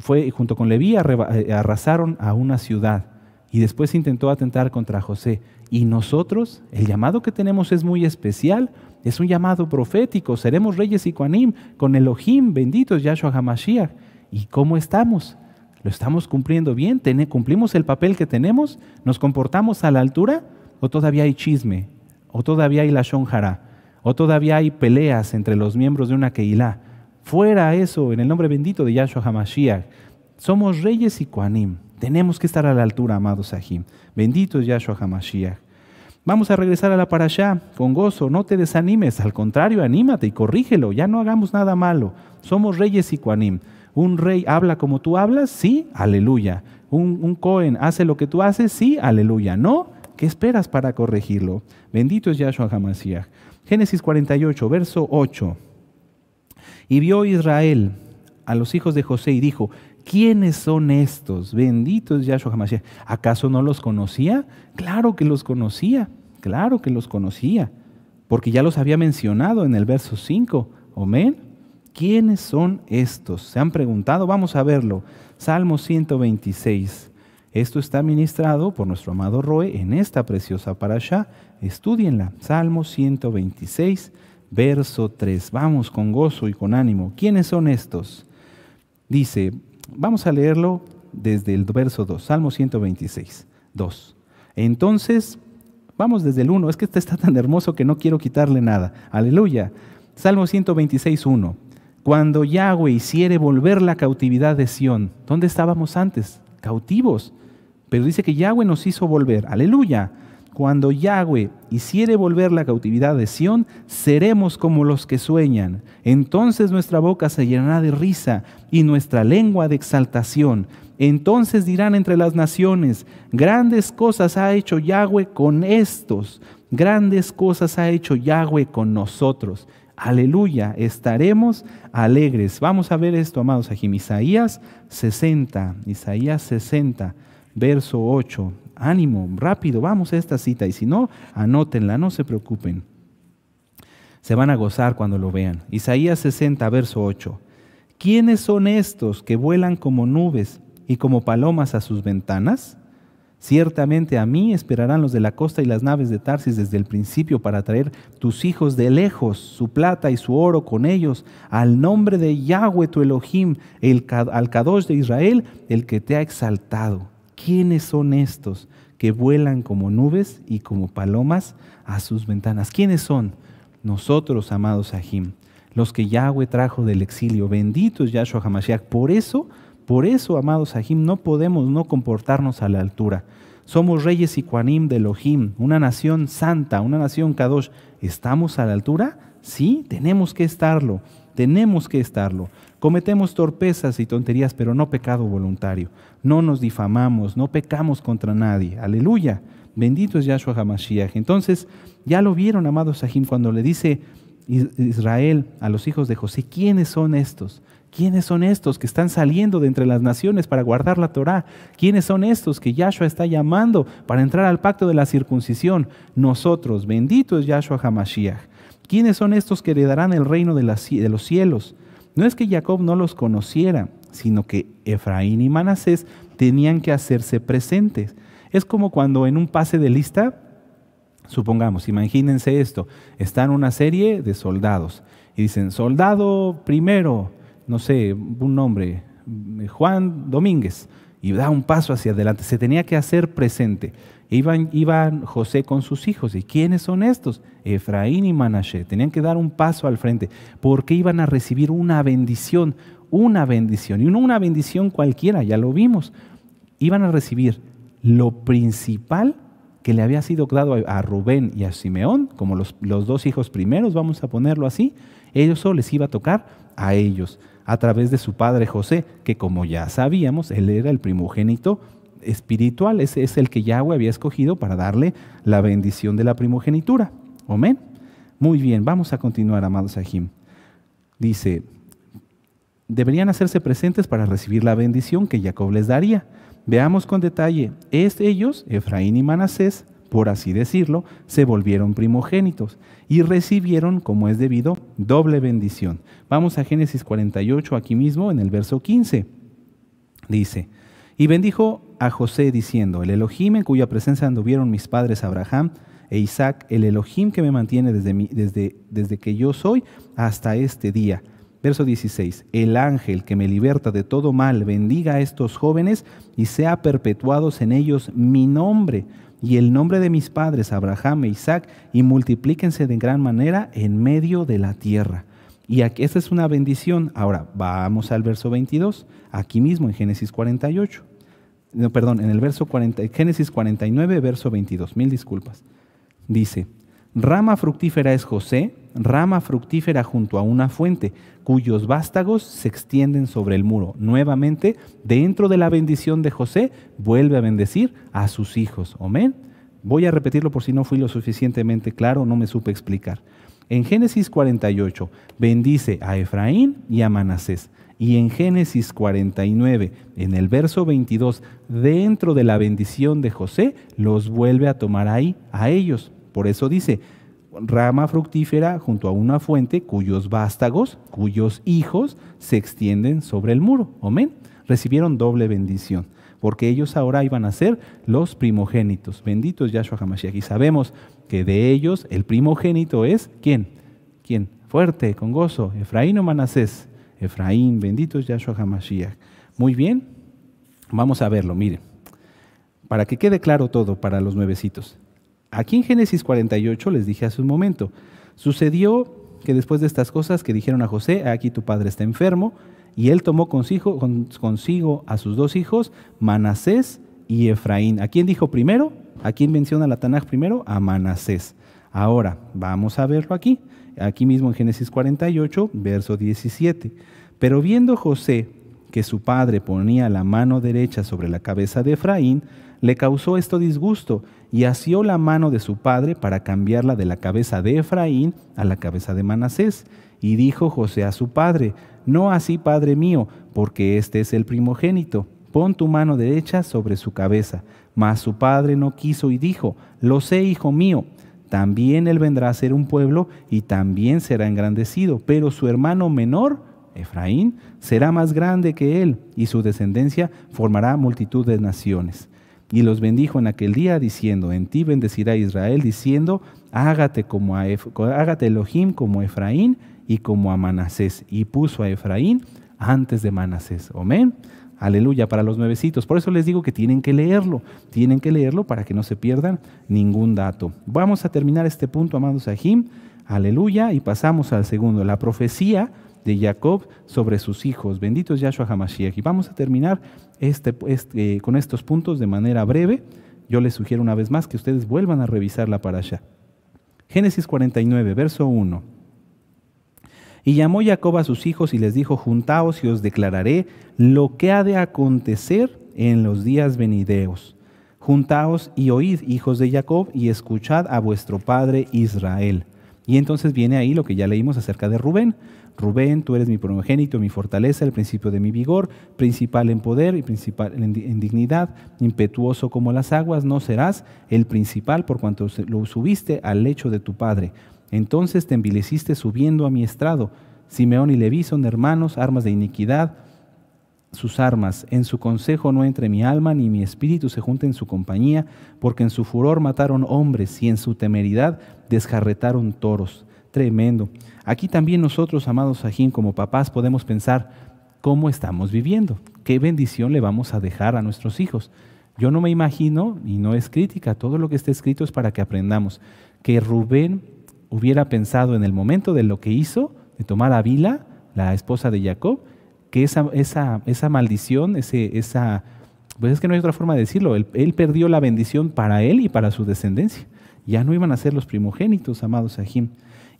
fue junto con Leví eh, arrasaron a una ciudad y después intentó atentar contra José. Y nosotros, el llamado que tenemos es muy especial es un llamado profético. Seremos reyes y kuanim con Elohim, es Yahshua HaMashiach. ¿Y cómo estamos? ¿Lo estamos cumpliendo bien? ¿Cumplimos el papel que tenemos? ¿Nos comportamos a la altura? ¿O todavía hay chisme? ¿O todavía hay la shonjara? ¿O todavía hay peleas entre los miembros de una Keilah? Fuera eso, en el nombre bendito de Yahshua HaMashiach. Somos reyes y kuanim. Tenemos que estar a la altura, amados Sahim. Bendito es Yahshua HaMashiach. Vamos a regresar a la para con gozo, no te desanimes, al contrario, anímate y corrígelo, ya no hagamos nada malo. Somos reyes y cuanim. Un rey habla como tú hablas, sí, aleluya. Un, Cohen hace lo que tú haces, sí, aleluya. No, ¿qué esperas para corregirlo? Bendito es Yahshua HaMashiach. Génesis 48, verso 8. Y vio Israel a los hijos de José y dijo, ¿Quiénes son estos? Benditos Yahshua Hamashiach. ¿Acaso no los conocía? Claro que los conocía, claro que los conocía, porque ya los había mencionado en el verso 5. Amén. ¿Quiénes son estos? ¿Se han preguntado? Vamos a verlo. Salmo 126. Esto está ministrado por nuestro amado Roe en esta preciosa parasha. Estudienla. Salmo 126, verso 3. Vamos con gozo y con ánimo. ¿Quiénes son estos? Dice, Vamos a leerlo desde el verso 2, Salmo 126, 2. Entonces, vamos desde el 1, es que este está tan hermoso que no quiero quitarle nada. Aleluya. Salmo 126, 1. Cuando Yahweh hiciere volver la cautividad de Sión, ¿dónde estábamos antes? Cautivos. Pero dice que Yahweh nos hizo volver. Aleluya cuando Yahweh hiciere volver la cautividad de Sión, seremos como los que sueñan. Entonces nuestra boca se llenará de risa y nuestra lengua de exaltación. Entonces dirán entre las naciones, grandes cosas ha hecho Yahweh con estos, grandes cosas ha hecho Yahweh con nosotros. Aleluya, estaremos alegres. Vamos a ver esto, amados aquí. Isaías 60, Isaías 60, verso 8 ánimo, rápido, vamos a esta cita. Y si no, anótenla, no se preocupen. Se van a gozar cuando lo vean. Isaías 60, verso 8. ¿Quiénes son estos que vuelan como nubes y como palomas a sus ventanas? Ciertamente a mí esperarán los de la costa y las naves de Tarsis desde el principio para traer tus hijos de lejos, su plata y su oro con ellos, al nombre de Yahweh tu Elohim, el, al de Israel, el que te ha exaltado. ¿Quiénes son estos que vuelan como nubes y como palomas a sus ventanas? ¿Quiénes son? Nosotros, amados ahim los que Yahweh trajo del exilio. Benditos es Yahshua Hamashiach. Por eso, por eso, amados ahim no podemos no comportarnos a la altura. Somos reyes y Kuanim de Elohim, una nación santa, una nación kadosh. ¿Estamos a la altura? Sí, tenemos que estarlo, tenemos que estarlo. Cometemos torpezas y tonterías, pero no pecado voluntario. No nos difamamos, no pecamos contra nadie. Aleluya. Bendito es Yahshua HaMashiach. Entonces, ya lo vieron, amado Sahim, cuando le dice Israel a los hijos de José, ¿quiénes son estos? ¿Quiénes son estos que están saliendo de entre las naciones para guardar la Torah? ¿Quiénes son estos que Yahshua está llamando para entrar al pacto de la circuncisión? Nosotros, bendito es Yahshua HaMashiach. ¿Quiénes son estos que heredarán el reino de, de los cielos? No es que Jacob no los conociera, sino que Efraín y Manasés tenían que hacerse presentes. Es como cuando en un pase de lista, supongamos, imagínense esto, están una serie de soldados y dicen, soldado primero, no sé, un nombre, eh, Juan Domínguez, y da un paso hacia adelante, se tenía que hacer presente. E iban, José con sus hijos. ¿Y quiénes son estos? Efraín y Manashe. Tenían que dar un paso al frente porque iban a recibir una bendición, una bendición. Y no una bendición cualquiera, ya lo vimos. Iban a recibir lo principal que le había sido dado a Rubén y a Simeón, como los, dos hijos primeros, vamos a ponerlo así, ellos solo les iba a tocar a ellos, a través de su padre José, que como ya sabíamos, él era el primogénito espiritual, es, el que Yahweh había escogido para darle la bendición de la primogenitura. Amén. Muy bien, vamos a continuar, amados Dice, deberían hacerse presentes para recibir la bendición que Jacob les daría. Veamos con detalle, es ellos, Efraín y Manasés, por así decirlo, se volvieron primogénitos y recibieron, como es debido, doble bendición. Vamos a Génesis 48, aquí mismo, en el verso 15. Dice, y bendijo a José diciendo, el Elohim en cuya presencia anduvieron mis padres Abraham e Isaac, el Elohim que me mantiene desde, desde, desde que yo soy hasta este día. Verso 16, el ángel que me liberta de todo mal bendiga a estos jóvenes y sea perpetuados en ellos mi nombre y el nombre de mis padres Abraham e Isaac y multiplíquense de gran manera en medio de la tierra. Y aquí esta es una bendición. Ahora vamos al verso 22, aquí mismo en Génesis 48 perdón, en el verso Génesis 49, verso 22, mil disculpas. Dice, rama fructífera es José, rama fructífera junto a una fuente, cuyos vástagos se extienden sobre el muro. Nuevamente, dentro de la bendición de José, vuelve a bendecir a sus hijos. Amén. Voy a repetirlo por si no fui lo suficientemente claro, no me supe explicar. En Génesis 48, bendice a Efraín y a Manasés. Y en Génesis 49, en el verso 22, dentro de la bendición de José, los vuelve a tomar ahí, a ellos. Por eso dice, rama fructífera junto a una fuente cuyos vástagos, cuyos hijos se extienden sobre el muro. Amén. Recibieron doble bendición, porque ellos ahora iban a ser los primogénitos. Benditos Yahshua Hamashiach. Y sabemos que de ellos el primogénito es ¿quién? ¿Quién? Fuerte, con gozo, Efraín o Manasés. Efraín, bendito es Yahshua HaMashiach. Muy bien, vamos a verlo, miren, para que quede claro todo para los nuevecitos. Aquí en Génesis 48 les dije hace un momento, sucedió que después de estas cosas que dijeron a José, aquí tu padre está enfermo, y él tomó consigo, consigo a sus dos hijos, Manasés y Efraín. ¿A quién dijo primero? ¿A quién menciona la Tanaj primero? A Manasés. Ahora, vamos a verlo aquí aquí mismo en Génesis 48, verso 17. Pero viendo José que su padre ponía la mano derecha sobre la cabeza de Efraín, le causó esto disgusto y asió la mano de su padre para cambiarla de la cabeza de Efraín a la cabeza de Manasés. Y dijo José a su padre, No así, padre mío, porque este es el primogénito. Pon tu mano derecha sobre su cabeza. Mas su padre no quiso y dijo, Lo sé, hijo mío. También él vendrá a ser un pueblo y también será engrandecido, pero su hermano menor, Efraín, será más grande que él y su descendencia formará multitud de naciones. Y los bendijo en aquel día diciendo, en ti bendecirá Israel, diciendo, hágate, como Elohim como Efraín y como a Manasés. Y puso a Efraín antes de Manasés. Amén. Aleluya, para los nuevecitos. Por eso les digo que tienen que leerlo, tienen que leerlo para que no se pierdan ningún dato. Vamos a terminar este punto, amados Ajim. Aleluya, y pasamos al segundo, la profecía de Jacob sobre sus hijos. Bendito es Yahshua Hamashiach. Y vamos a terminar este, este eh, con estos puntos de manera breve. Yo les sugiero una vez más que ustedes vuelvan a revisar la allá. Génesis 49, verso 1. Y llamó Jacob a sus hijos y les dijo, juntaos y os declararé lo que ha de acontecer en los días venideos. Juntaos y oíd, hijos de Jacob, y escuchad a vuestro padre Israel. Y entonces viene ahí lo que ya leímos acerca de Rubén. Rubén, tú eres mi primogénito, mi fortaleza, el principio de mi vigor, principal en poder y principal en dignidad, impetuoso como las aguas, no serás el principal por cuanto lo subiste al lecho de tu padre. Entonces te envileciste subiendo a mi estrado. Simeón y Leví son hermanos, armas de iniquidad, sus armas. En su consejo no entre mi alma, ni mi espíritu se junta en su compañía, porque en su furor mataron hombres y en su temeridad descarretaron toros. Tremendo. Aquí también nosotros, amados Sajín, como papás, podemos pensar cómo estamos viviendo, qué bendición le vamos a dejar a nuestros hijos. Yo no me imagino, y no es crítica, todo lo que está escrito es para que aprendamos, que Rubén hubiera pensado en el momento de lo que hizo, de tomar a Bila, la esposa de Jacob, que esa, maldición, ese, esa, pues es que no hay otra forma de decirlo, él, perdió la bendición para él y para su descendencia. Ya no iban a ser los primogénitos, amados Jim.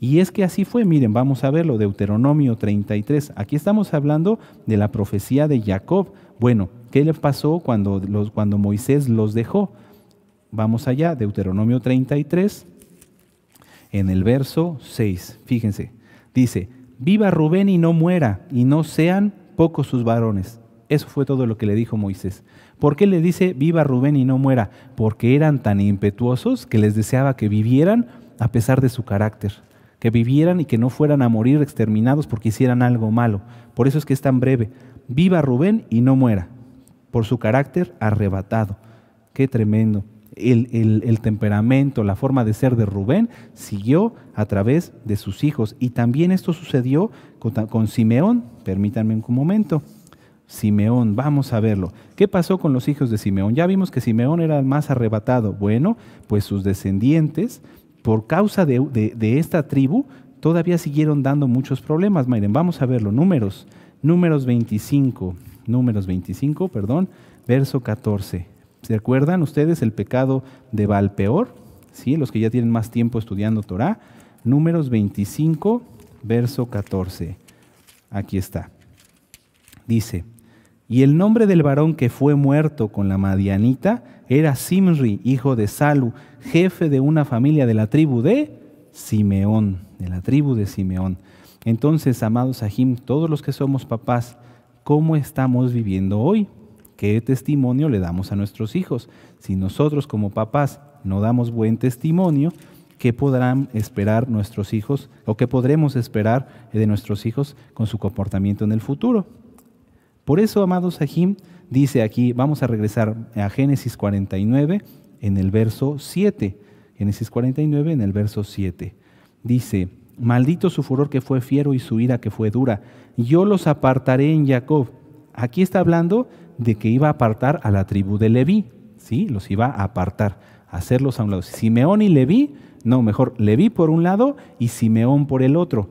Y es que así fue, miren, vamos a verlo, Deuteronomio 33. Aquí estamos hablando de la profecía de Jacob. Bueno, ¿qué le pasó cuando, los, cuando Moisés los dejó? Vamos allá, Deuteronomio 33, en el verso 6. Fíjense, dice, viva Rubén y no muera, y no sean pocos sus varones. Eso fue todo lo que le dijo Moisés. ¿Por qué le dice, viva Rubén y no muera? Porque eran tan impetuosos que les deseaba que vivieran a pesar de su carácter, que vivieran y que no fueran a morir exterminados porque hicieran algo malo. Por eso es que es tan breve. Viva Rubén y no muera, por su carácter arrebatado. Qué tremendo el, temperamento, la forma de ser de Rubén, siguió a través de sus hijos. Y también esto sucedió con, Simeón, permítanme un momento. Simeón, vamos a verlo. ¿Qué pasó con los hijos de Simeón? Ya vimos que Simeón era el más arrebatado. Bueno, pues sus descendientes, por causa de, esta tribu, todavía siguieron dando muchos problemas. Miren, vamos a verlo. Números, números 25, números 25, perdón, verso 14. ¿Se acuerdan ustedes el pecado de Balpeor? ¿Sí? Los que ya tienen más tiempo estudiando Torah. Números 25, verso 14. Aquí está. Dice, y el nombre del varón que fue muerto con la Madianita era Simri, hijo de Salu, jefe de una familia de la tribu de Simeón, de la tribu de Simeón. Entonces, amados Ajim, todos los que somos papás, ¿cómo estamos viviendo hoy? ¿Qué testimonio le damos a nuestros hijos? Si nosotros como papás no damos buen testimonio, ¿qué podrán esperar nuestros hijos o qué podremos esperar de nuestros hijos con su comportamiento en el futuro? Por eso, amados Sahim, dice aquí, vamos a regresar a Génesis 49 en el verso 7. Génesis 49 en el verso 7. Dice, maldito su furor que fue fiero y su ira que fue dura. Yo los apartaré en Jacob. Aquí está hablando de que iba a apartar a la tribu de Leví, ¿sí? Los iba a apartar, hacerlos a un lado. Simeón y Leví, no, mejor Leví por un lado y Simeón por el otro.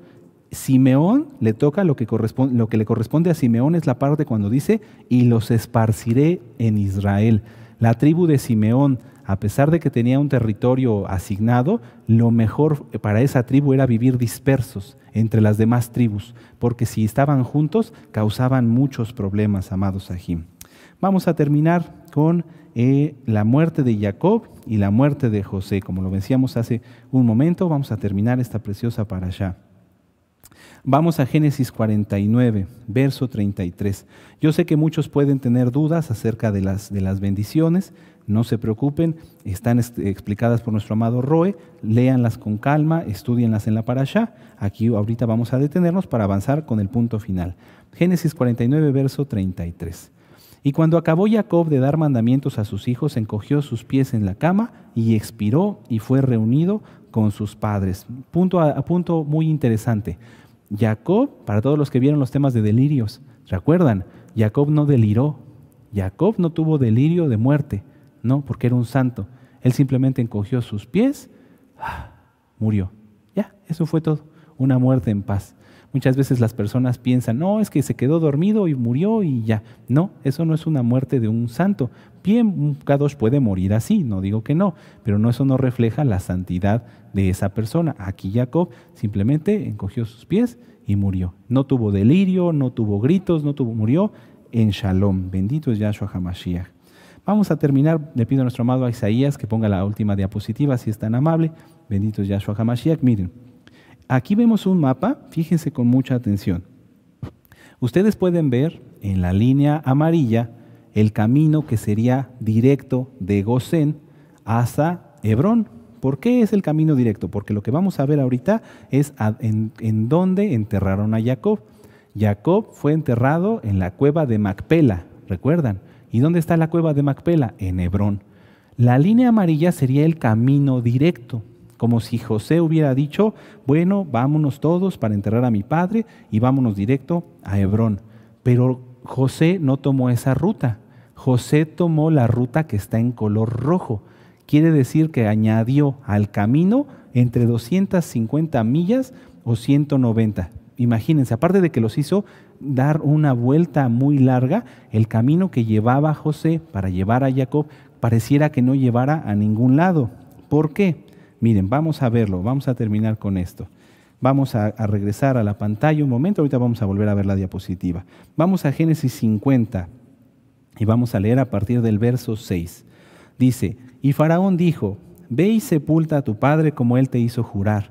Simeón le toca lo que, corresponde, lo que le corresponde a Simeón es la parte cuando dice, y los esparciré en Israel. La tribu de Simeón a pesar de que tenía un territorio asignado, lo mejor para esa tribu era vivir dispersos entre las demás tribus, porque si estaban juntos causaban muchos problemas, amados Jim. Vamos a terminar con eh, la muerte de Jacob y la muerte de José. Como lo decíamos hace un momento, vamos a terminar esta preciosa para allá. Vamos a Génesis 49, verso 33. Yo sé que muchos pueden tener dudas acerca de las, de las bendiciones, no se preocupen, están explicadas por nuestro amado Roe, léanlas con calma, estudienlas en la parasha Aquí ahorita vamos a detenernos para avanzar con el punto final. Génesis 49, verso 33. Y cuando acabó Jacob de dar mandamientos a sus hijos, encogió sus pies en la cama y expiró y fue reunido con sus padres. Punto, a, punto muy interesante. Jacob, para todos los que vieron los temas de delirios, ¿recuerdan? Jacob no deliró, Jacob no tuvo delirio de muerte, no, porque era un santo. Él simplemente encogió sus pies, ah, murió. Ya, eso fue todo. Una muerte en paz. Muchas veces las personas piensan, no, es que se quedó dormido y murió y ya. No, eso no es una muerte de un santo. Bien, un Kadosh puede morir así, no digo que no, pero no, eso no refleja la santidad de esa persona. Aquí Jacob simplemente encogió sus pies y murió. No tuvo delirio, no tuvo gritos, no tuvo, murió en shalom. Bendito es Yahshua HaMashiach. Vamos a terminar, le pido a nuestro amado Isaías que ponga la última diapositiva, si es tan amable. Bendito Yahshua Hamashiach. Miren, aquí vemos un mapa, fíjense con mucha atención. Ustedes pueden ver en la línea amarilla el camino que sería directo de Gosén hasta Hebrón. ¿Por qué es el camino directo? Porque lo que vamos a ver ahorita es en, en dónde enterraron a Jacob. Jacob fue enterrado en la cueva de Macpela, ¿recuerdan? ¿Y dónde está la cueva de Macpela? En Hebrón. La línea amarilla sería el camino directo, como si José hubiera dicho, bueno, vámonos todos para enterrar a mi padre y vámonos directo a Hebrón. Pero José no tomó esa ruta. José tomó la ruta que está en color rojo. Quiere decir que añadió al camino entre 250 millas o 190. Imagínense, aparte de que los hizo dar una vuelta muy larga, el camino que llevaba José para llevar a Jacob pareciera que no llevara a ningún lado. ¿Por qué? Miren, vamos a verlo, vamos a terminar con esto. Vamos a, regresar a la pantalla un momento, ahorita vamos a volver a ver la diapositiva. Vamos a Génesis 50 y vamos a leer a partir del verso 6. Dice, y Faraón dijo, ve y sepulta a tu padre como él te hizo jurar.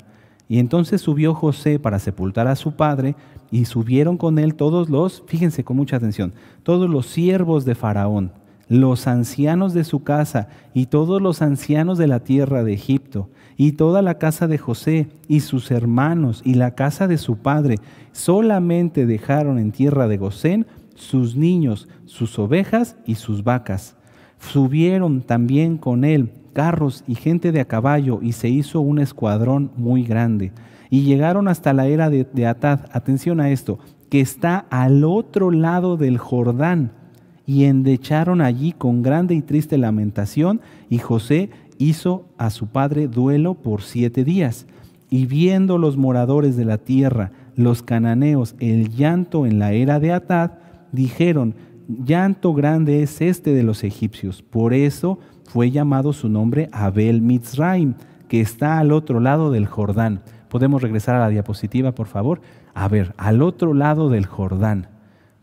Y entonces subió José para sepultar a su padre, y subieron con él todos los, fíjense con mucha atención, todos los siervos de Faraón, los ancianos de su casa y todos los ancianos de la tierra de Egipto y toda la casa de José y sus hermanos y la casa de su padre. Solamente dejaron en tierra de Gosén sus niños, sus ovejas y sus vacas. Subieron también con él carros y gente de a caballo y se hizo un escuadrón muy grande y llegaron hasta la era de, Atad, atención a esto, que está al otro lado del Jordán, y endecharon allí con grande y triste lamentación, y José hizo a su padre duelo por siete días. Y viendo los moradores de la tierra, los cananeos, el llanto en la era de Atad, dijeron, llanto grande es este de los egipcios. Por eso fue llamado su nombre Abel Mitzraim, que está al otro lado del Jordán. Podemos regresar a la diapositiva, por favor. A ver, al otro lado del Jordán.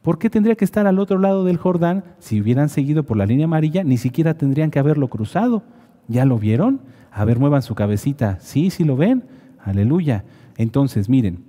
¿Por qué tendría que estar al otro lado del Jordán? Si hubieran seguido por la línea amarilla, ni siquiera tendrían que haberlo cruzado. ¿Ya lo vieron? A ver, muevan su cabecita. Sí, sí lo ven. Aleluya. Entonces, miren,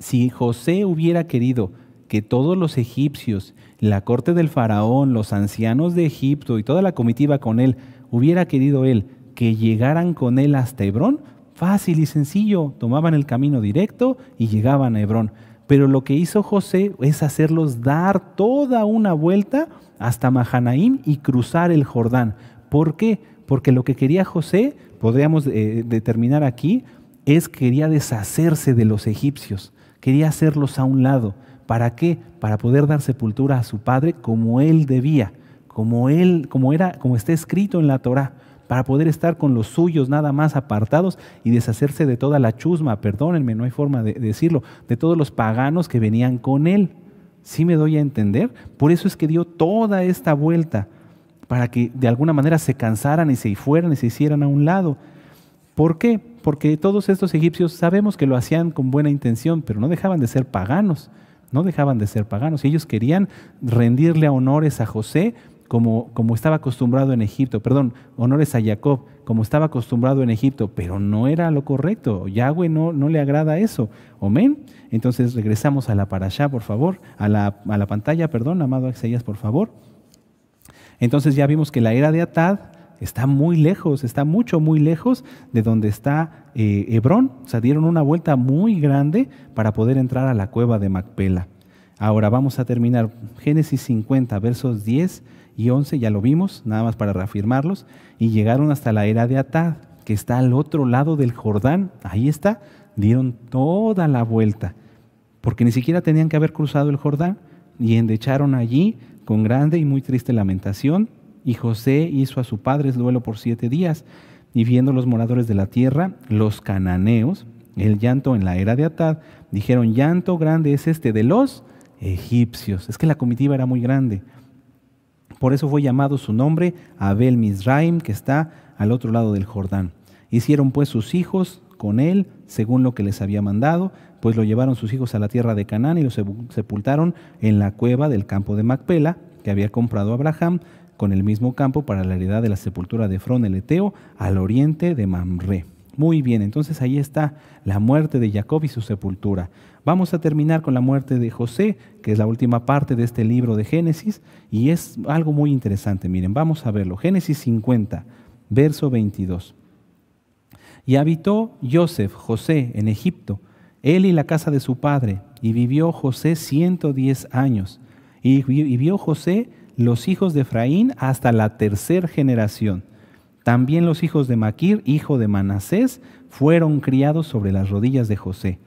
si José hubiera querido que todos los egipcios, la corte del faraón, los ancianos de Egipto y toda la comitiva con él, hubiera querido él que llegaran con él hasta Hebrón, Fácil y sencillo, tomaban el camino directo y llegaban a Hebrón. Pero lo que hizo José es hacerlos dar toda una vuelta hasta Mahanaim y cruzar el Jordán. ¿Por qué? Porque lo que quería José, podríamos eh, determinar aquí, es quería deshacerse de los egipcios, quería hacerlos a un lado. ¿Para qué? Para poder dar sepultura a su padre como él debía, como él, como era, como está escrito en la Torá para poder estar con los suyos nada más apartados y deshacerse de toda la chusma, perdónenme, no hay forma de decirlo, de todos los paganos que venían con él. ¿Sí me doy a entender? Por eso es que dio toda esta vuelta, para que de alguna manera se cansaran y se fueran y se hicieran a un lado. ¿Por qué? Porque todos estos egipcios sabemos que lo hacían con buena intención, pero no dejaban de ser paganos, no dejaban de ser paganos. Ellos querían rendirle honores a José, como, estaba acostumbrado en Egipto, perdón, honores a Jacob, como estaba acostumbrado en Egipto, pero no era lo correcto. Yahweh no, no le agrada eso. Amén. Entonces regresamos a la pantalla, por favor, a la, pantalla, perdón, amado Axelías, por favor. Entonces ya vimos que la era de Atad está muy lejos, está mucho, muy lejos de donde está eh, Hebrón. O sea, dieron una vuelta muy grande para poder entrar a la cueva de Macpela. Ahora vamos a terminar Génesis 50, versos 10 y 11, ya lo vimos, nada más para reafirmarlos, y llegaron hasta la era de Atad, que está al otro lado del Jordán, ahí está, dieron toda la vuelta, porque ni siquiera tenían que haber cruzado el Jordán, y endecharon allí con grande y muy triste lamentación, y José hizo a su padre duelo por siete días, y viendo los moradores de la tierra, los cananeos, el llanto en la era de Atad, dijeron, llanto grande es este de los egipcios. Es que la comitiva era muy grande. Por eso fue llamado su nombre Abel Mizraim, que está al otro lado del Jordán. Hicieron pues sus hijos con él, según lo que les había mandado, pues lo llevaron sus hijos a la tierra de Canaán y lo sepultaron en la cueva del campo de Macpela, que había comprado Abraham, con el mismo campo para la heredad de la sepultura de Fron el Eteo, al oriente de Mamre. Muy bien, entonces ahí está la muerte de Jacob y su sepultura. Vamos a terminar con la muerte de José, que es la última parte de este libro de Génesis, y es algo muy interesante. Miren, vamos a verlo. Génesis 50, verso 22. Y habitó Joseph, José, en Egipto, él y la casa de su padre, y vivió José 110 años. Y, vio José los hijos de Efraín hasta la tercera generación también los hijos de Maquir, hijo de Manasés, fueron criados sobre las rodillas de José.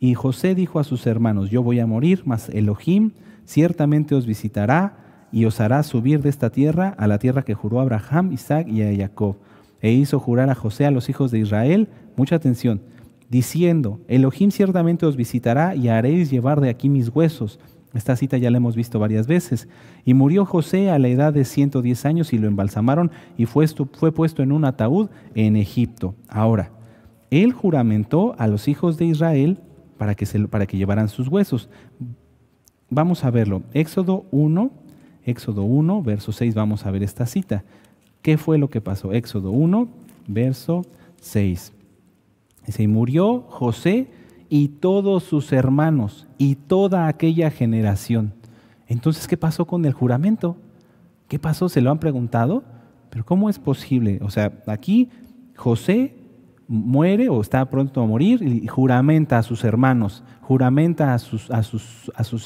Y José dijo a sus hermanos, yo voy a morir, mas Elohim ciertamente os visitará y os hará subir de esta tierra a la tierra que juró Abraham, Isaac y a Jacob. E hizo jurar a José a los hijos de Israel, mucha atención, diciendo, Elohim ciertamente os visitará y haréis llevar de aquí mis huesos. Esta cita ya la hemos visto varias veces. Y murió José a la edad de 110 años y lo embalsamaron y fue, puesto en un ataúd en Egipto. Ahora, él juramentó a los hijos de Israel para que, para que llevaran sus huesos. Vamos a verlo. Éxodo 1, Éxodo 1, verso 6, vamos a ver esta cita. ¿Qué fue lo que pasó? Éxodo 1, verso 6. Dice, y murió José y todos sus hermanos y toda aquella generación. Entonces, ¿qué pasó con el juramento? ¿Qué pasó? ¿Se lo han preguntado? Pero ¿cómo es posible? O sea, aquí José muere o está pronto a morir y juramenta a sus hermanos, juramenta a sus,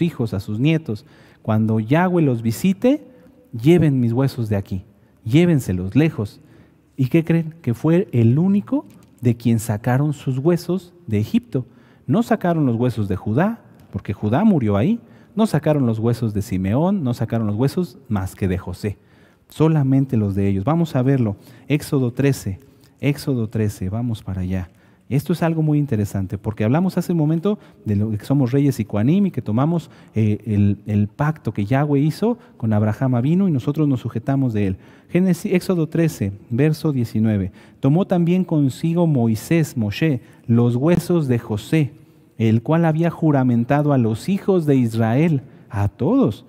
hijos, a sus nietos. Cuando Yahweh los visite, lleven mis huesos de aquí, llévenselos lejos. ¿Y qué creen? Que fue el único de quien sacaron sus huesos de Egipto. No sacaron los huesos de Judá, porque Judá murió ahí. No sacaron los huesos de Simeón, no sacaron los huesos más que de José, solamente los de ellos. Vamos a verlo. Éxodo 13, Éxodo 13, vamos para allá. Esto es algo muy interesante porque hablamos hace un momento de lo que somos reyes y Coanim y que tomamos eh, el, pacto que Yahweh hizo con Abraham vino y nosotros nos sujetamos de él. Génesis, Éxodo 13, verso 19. Tomó también consigo Moisés, Moshe, los huesos de José el cual había juramentado a los hijos de Israel, a todos,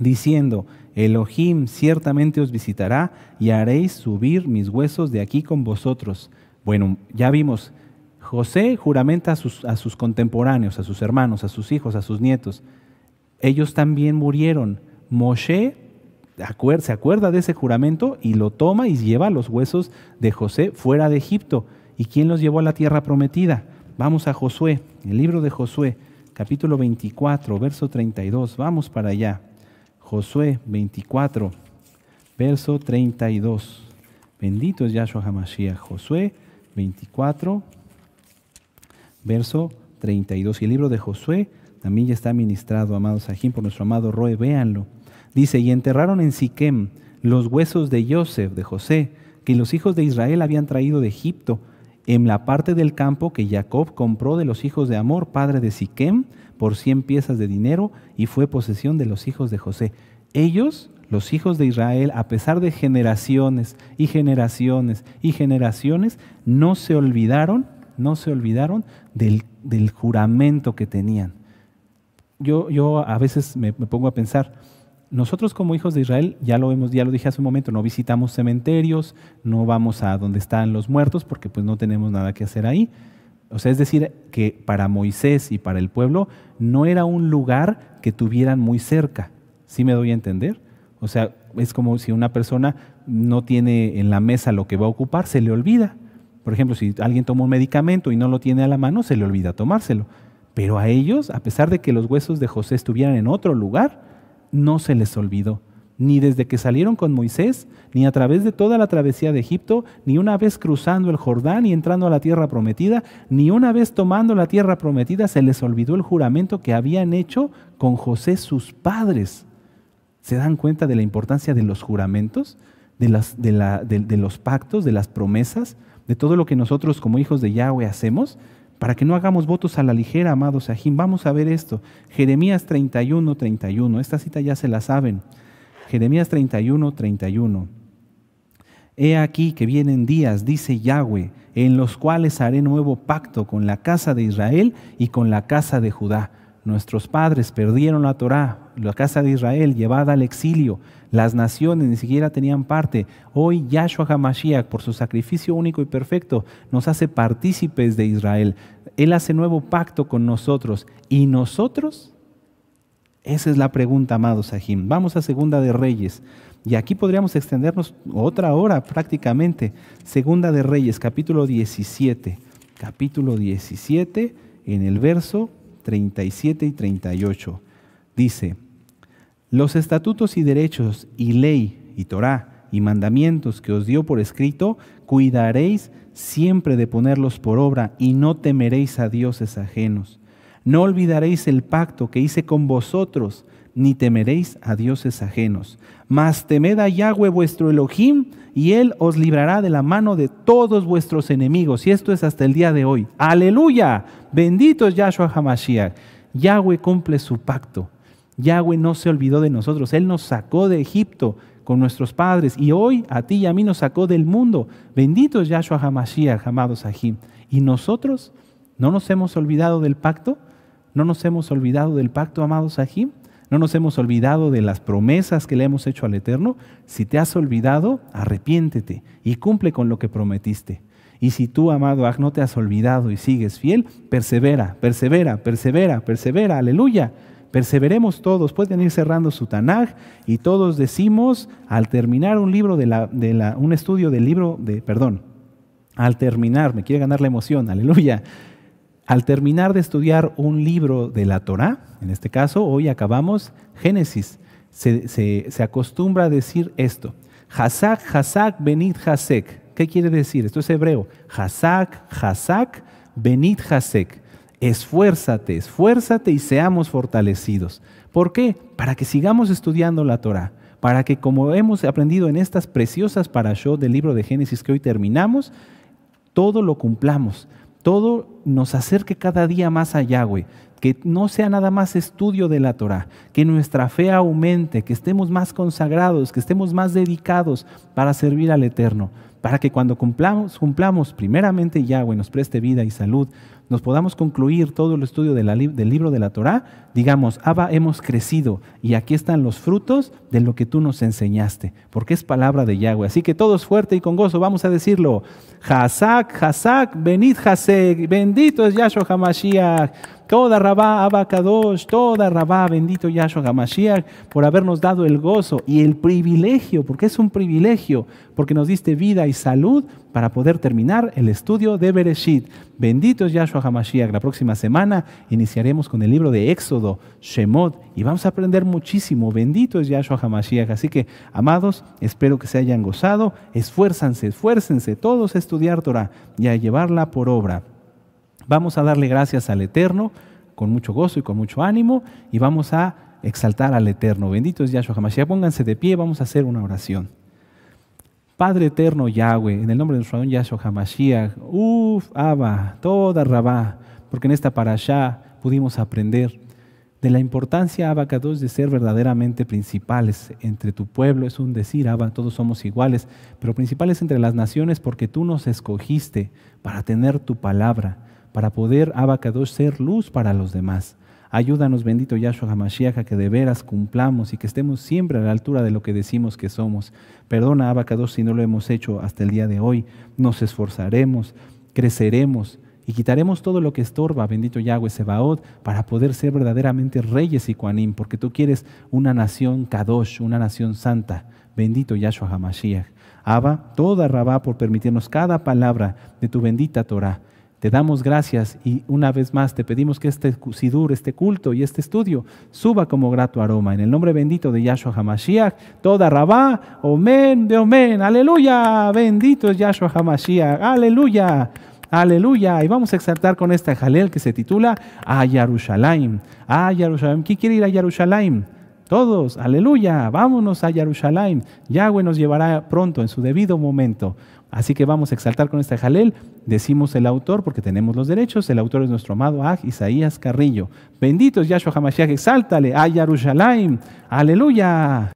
diciendo, Elohim ciertamente os visitará y haréis subir mis huesos de aquí con vosotros. Bueno, ya vimos, José juramenta a sus, contemporáneos, a sus hermanos, a sus hijos, a sus nietos. Ellos también murieron. Moshe se acuerda de ese juramento y lo toma y lleva los huesos de José fuera de Egipto. ¿Y quién los llevó a la tierra prometida? Vamos a Josué, el libro de Josué, capítulo 24, verso 32. Vamos para allá. Josué 24, verso 32. Bendito es Yahshua Hamashiach. Josué 24, verso 32. Y el libro de Josué también ya está ministrado, amados Sahim, por nuestro amado Roe. Véanlo. Dice, y enterraron en Siquem los huesos de Joseph, de José, que los hijos de Israel habían traído de Egipto en la parte del campo que Jacob compró de los hijos de Amor, padre de Siquem, por cien piezas de dinero y fue posesión de los hijos de José. Ellos, los hijos de Israel, a pesar de generaciones y generaciones y generaciones, no se olvidaron, no se olvidaron del, juramento que tenían. Yo, a veces me, me pongo a pensar, nosotros como hijos de Israel, ya lo hemos, ya lo dije hace un momento, no visitamos cementerios, no vamos a donde están los muertos porque pues no tenemos nada que hacer ahí. O sea, es decir, que para Moisés y para el pueblo no era un lugar que tuvieran muy cerca. ¿Sí me doy a entender? O sea, es como si una persona no tiene en la mesa lo que va a ocupar, se le olvida. Por ejemplo, si alguien toma un medicamento y no lo tiene a la mano, se le olvida tomárselo. Pero a ellos, a pesar de que los huesos de José estuvieran en otro lugar, no se les olvidó, ni desde que salieron con Moisés, ni a través de toda la travesía de Egipto, ni una vez cruzando el Jordán y entrando a la tierra prometida, ni una vez tomando la tierra prometida, se les olvidó el juramento que habían hecho con José sus padres. ¿Se dan cuenta de la importancia de los juramentos, de, los pactos, de las promesas, de todo lo que nosotros como hijos de Yahweh hacemos? para que no hagamos votos a la ligera, amados Ajín. Vamos a ver esto. Jeremías 31, 31. Esta cita ya se la saben. Jeremías 31, 31. He aquí que vienen días, dice Yahweh, en los cuales haré nuevo pacto con la casa de Israel y con la casa de Judá. Nuestros padres perdieron la Torá, la casa de Israel llevada al exilio, las naciones ni siquiera tenían parte. Hoy Yahshua HaMashiach, por su sacrificio único y perfecto, nos hace partícipes de Israel. Él hace nuevo pacto con nosotros. ¿Y nosotros? Esa es la pregunta, amados Sahim. Vamos a Segunda de Reyes. Y aquí podríamos extendernos otra hora prácticamente. Segunda de Reyes, capítulo 17. Capítulo 17, en el verso 37 y 38. Dice, los estatutos y derechos y ley y Torá y mandamientos que os dio por escrito, cuidaréis siempre de ponerlos por obra y no temeréis a dioses ajenos. No olvidaréis el pacto que hice con vosotros, ni temeréis a dioses ajenos. Mas temed a Yahweh vuestro Elohim, y él os librará de la mano de todos vuestros enemigos. Y esto es hasta el día de hoy. Aleluya. Bendito es Yahshua Hamashiach. Yahweh cumple su pacto. Yahweh no se olvidó de nosotros, Él nos sacó de Egipto con nuestros padres y hoy a ti y a mí nos sacó del mundo. Bendito es Yahshua Hamashiach, amado Sahim. Y nosotros no nos hemos olvidado del pacto, no nos hemos olvidado del pacto, amado Sahim. No nos hemos olvidado de las promesas que le hemos hecho al Eterno. Si te has olvidado, arrepiéntete y cumple con lo que prometiste. Y si tú, amado Aj, no te has olvidado y sigues fiel, persevera, persevera, persevera, persevera, aleluya. Perseveremos todos, pueden ir cerrando su Tanaj y todos decimos, al terminar un libro de, la, de la, un estudio del libro de, perdón, al terminar, me quiere ganar la emoción, aleluya, al terminar de estudiar un libro de la Torah, en este caso hoy acabamos Génesis, se, se acostumbra a decir esto, Hazak, Hazak, Benit, Hazek. ¿Qué quiere decir? Esto es hebreo. Hazak, Hazak, Benit, Hazek esfuérzate, esfuérzate y seamos fortalecidos. ¿Por qué? Para que sigamos estudiando la Torah, para que como hemos aprendido en estas preciosas parashot del libro de Génesis que hoy terminamos, todo lo cumplamos, todo nos acerque cada día más a Yahweh, que no sea nada más estudio de la Torah, que nuestra fe aumente, que estemos más consagrados, que estemos más dedicados para servir al Eterno, para que cuando cumplamos, cumplamos primeramente Yahweh nos preste vida y salud, nos podamos concluir todo el estudio del libro de la Torá, digamos, Abba, hemos crecido y aquí están los frutos de lo que tú nos enseñaste, porque es palabra de Yahweh. Así que todos fuerte y con gozo vamos a decirlo. Hazak, Hazak, Benid Hazek, bendito es Yahshua Hamashiach. Toda Rabá, toda Rabá, bendito Yahshua HaMashiach, por habernos dado el gozo y el privilegio, porque es un privilegio, porque nos diste vida y salud para poder terminar el estudio de Bereshit. Bendito es Yahshua Hamashiach. La próxima semana iniciaremos con el libro de Éxodo, Shemot, y vamos a aprender muchísimo. Bendito es Yahshua Hamashiach. Así que, amados, espero que se hayan gozado. Esfuérzanse, esfuércense todos a estudiar Torah y a llevarla por obra. Vamos a darle gracias al Eterno con mucho gozo y con mucho ánimo y vamos a exaltar al Eterno. Bendito es Yahshua Hamashiach. Pónganse de pie, vamos a hacer una oración. Padre eterno Yahweh, en el nombre de nuestro Adón Yahshua Hamashiach, uff, Abba, toda Rabá, porque en esta para pudimos aprender de la importancia, Abba de ser verdaderamente principales entre tu pueblo. Es un decir, Abba, todos somos iguales, pero principales entre las naciones porque tú nos escogiste para tener tu palabra para poder, Abacados, ser luz para los demás. Ayúdanos, bendito Yahshua HaMashiach, a que de veras cumplamos y que estemos siempre a la altura de lo que decimos que somos. Perdona, Abacados, si no lo hemos hecho hasta el día de hoy. Nos esforzaremos, creceremos y quitaremos todo lo que estorba, bendito Yahweh Sebaot, para poder ser verdaderamente reyes y Kuanim, porque tú quieres una nación Kadosh, una nación santa. Bendito Yahshua HaMashiach. Abba, toda Rabá por permitirnos cada palabra de tu bendita Torah. Te damos gracias y una vez más te pedimos que este sidur, este culto y este estudio suba como grato aroma. En el nombre bendito de Yahshua Hamashiach, toda Rabá, Omen de Omen, aleluya, bendito es Yahshua Hamashiach, aleluya, aleluya. Y vamos a exaltar con esta jalel que se titula A A ¿Quién quiere ir a Yarushalayim? Todos, aleluya, vámonos a Yarushalayim. Yahweh nos llevará pronto en su debido momento. Así que vamos a exaltar con este jalel. Decimos el autor porque tenemos los derechos. El autor es nuestro amado Aj Isaías Carrillo. Bendito es Yahshua Hamashiach. Exáltale. Ay Aleluya.